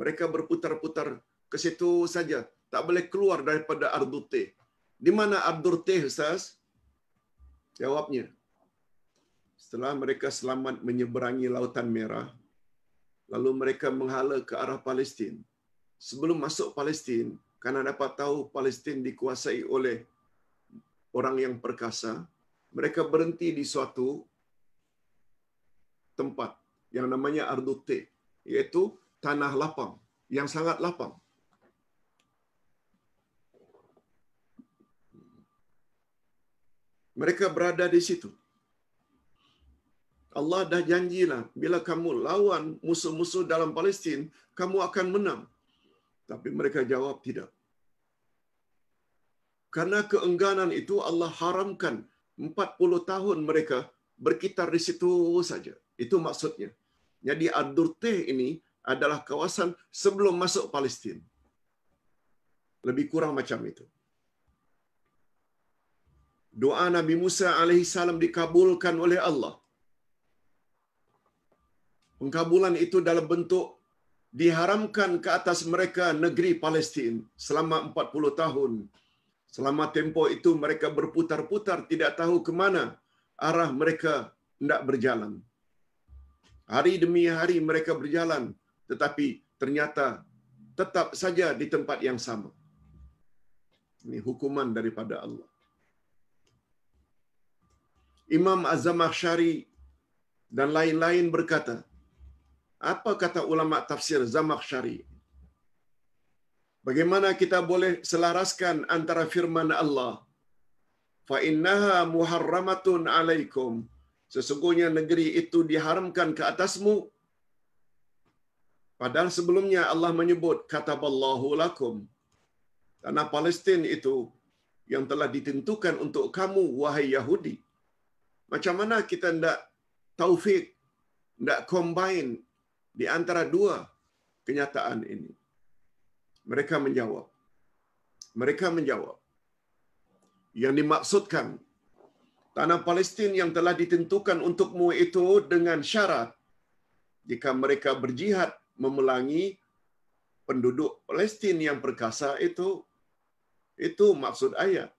Mereka berputar-putar ke situ saja. Tak boleh keluar daripada ardote. Di mana ardote, Ustaz? Jawabnya. Setelah mereka selamat menyeberangi Lautan Merah, lalu mereka menghala ke arah Palestin. Sebelum masuk Palestin, karena dapat tahu Palestin dikuasai oleh orang yang perkasa, mereka berhenti di suatu tempat yang namanya Ardute, iaitu tanah lapang yang sangat lapang. Mereka berada di situ. Allah dah janjilah bila kamu lawan musuh-musuh dalam Palestin, kamu akan menang. Tapi mereka jawab tidak. Karena keengganan itu Allah haramkan 40 tahun mereka berkitar di situ saja. Itu maksudnya. Jadi Ad-Durte ini adalah kawasan sebelum masuk Palestin. Lebih kurang macam itu. Doa Nabi Musa alaihi dikabulkan oleh Allah. Pengkabulan itu dalam bentuk diharamkan ke atas mereka negeri Palestin selama 40 tahun. Selama tempoh itu mereka berputar-putar tidak tahu ke mana arah mereka tidak berjalan. Hari demi hari mereka berjalan tetapi ternyata tetap saja di tempat yang sama. Ini hukuman daripada Allah. Imam Az-Zamakhsyari dan lain-lain berkata, apa kata ulama tafsir Zamakhsyari? Bagaimana kita boleh selaraskan antara firman Allah, fa innaha muharramatun alaikum sesungguhnya negeri itu diharamkan ke atasmu padahal sebelumnya Allah menyebut kataballahu lakum tanah Palestin itu yang telah ditentukan untuk kamu wahai Yahudi macam mana kita ndak taufik ndak combine di antara dua kenyataan ini mereka menjawab mereka menjawab yang dimaksudkan tanah Palestin yang telah ditentukan untukmu itu dengan syarat jika mereka berjihad memelangi penduduk Palestin yang perkasa itu itu maksud ayat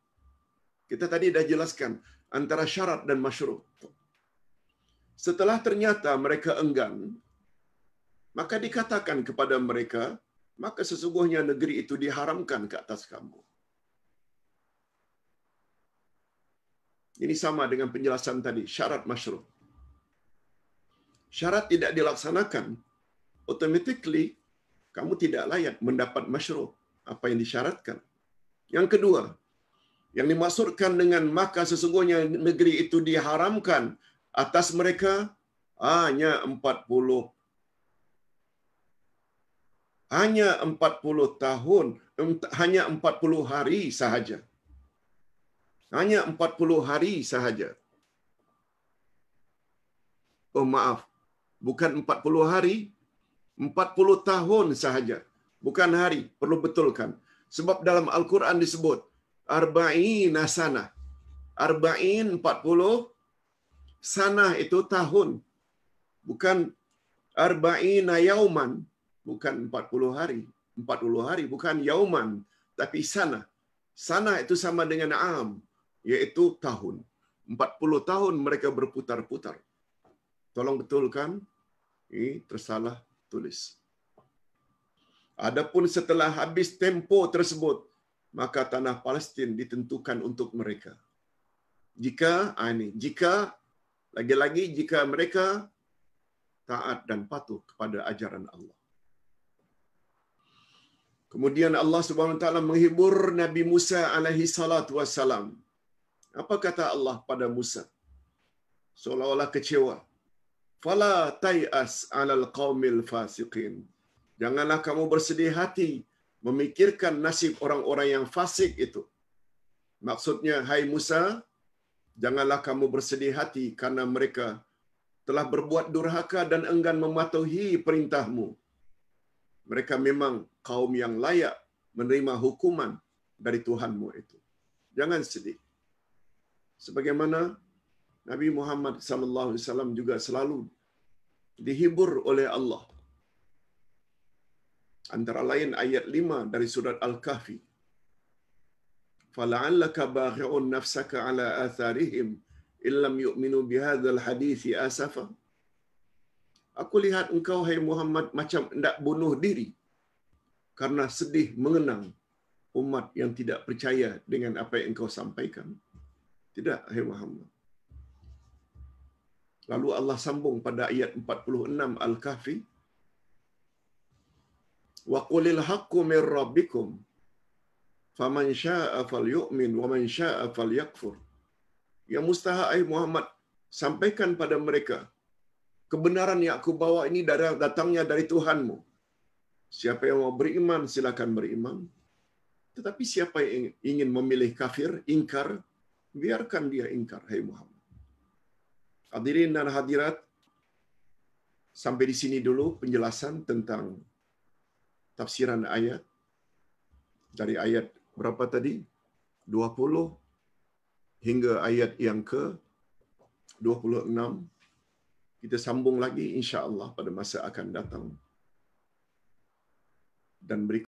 kita tadi dah jelaskan antara syarat dan masyrut setelah ternyata mereka enggan maka dikatakan kepada mereka maka sesungguhnya negeri itu diharamkan ke atas kamu Ini sama dengan penjelasan tadi, syarat masyru. Syarat tidak dilaksanakan, automatically kamu tidak layak mendapat masyru apa yang disyaratkan. Yang kedua, yang dimaksudkan dengan maka sesungguhnya negeri itu diharamkan atas mereka hanya 40 hanya 40 tahun hanya 40 hari sahaja. Hanya 40 hari sahaja. Oh maaf, bukan 40 hari, 40 tahun sahaja. Bukan hari, perlu betulkan. Sebab dalam Al-Quran disebut, Arba'in sanah. Arba'in 40, sanah itu tahun. Bukan Arba'in yauman, bukan 40 hari. 40 hari, bukan yauman, tapi sanah. Sanah itu sama dengan am, yaitu tahun. 40 tahun mereka berputar-putar. Tolong betulkan, ini tersalah tulis. Adapun setelah habis tempo tersebut, maka tanah Palestin ditentukan untuk mereka. Jika ah, ini, jika lagi-lagi jika mereka taat dan patuh kepada ajaran Allah. Kemudian Allah Subhanahu wa taala menghibur Nabi Musa alaihi salatu wasalam apa kata Allah pada Musa? Seolah-olah kecewa. Fala tai'as 'alal qaumil fasiqin. Janganlah kamu bersedih hati memikirkan nasib orang-orang yang fasik itu. Maksudnya hai Musa, janganlah kamu bersedih hati karena mereka telah berbuat durhaka dan enggan mematuhi perintahmu. Mereka memang kaum yang layak menerima hukuman dari Tuhanmu itu. Jangan sedih sebagaimana Nabi Muhammad sallallahu alaihi wasallam juga selalu dihibur oleh Allah. Antara lain ayat 5 dari surat Al-Kahfi. Fala'allaka baghi'un nafsaka ala atharihim illam yu'minu bihadzal hadithi asafa. Aku lihat engkau hai Muhammad macam hendak bunuh diri karena sedih mengenang umat yang tidak percaya dengan apa yang engkau sampaikan. Tidak, hai Muhammad. Lalu Allah sambung pada ayat 46 Al-Kahfi. Wa qulil haqqu min rabbikum faman syaa'a falyu'min wa man syaa'a falyakfur. Yang mustahak ai Muhammad sampaikan pada mereka kebenaran yang aku bawa ini datangnya dari Tuhanmu. Siapa yang mau beriman silakan beriman. Tetapi siapa yang ingin memilih kafir, ingkar, biarkan dia ingkar hai Muhammad. Hadirin dan hadirat sampai di sini dulu penjelasan tentang tafsiran ayat dari ayat berapa tadi? 20 hingga ayat yang ke 26. Kita sambung lagi insya-Allah pada masa akan datang. Dan berikut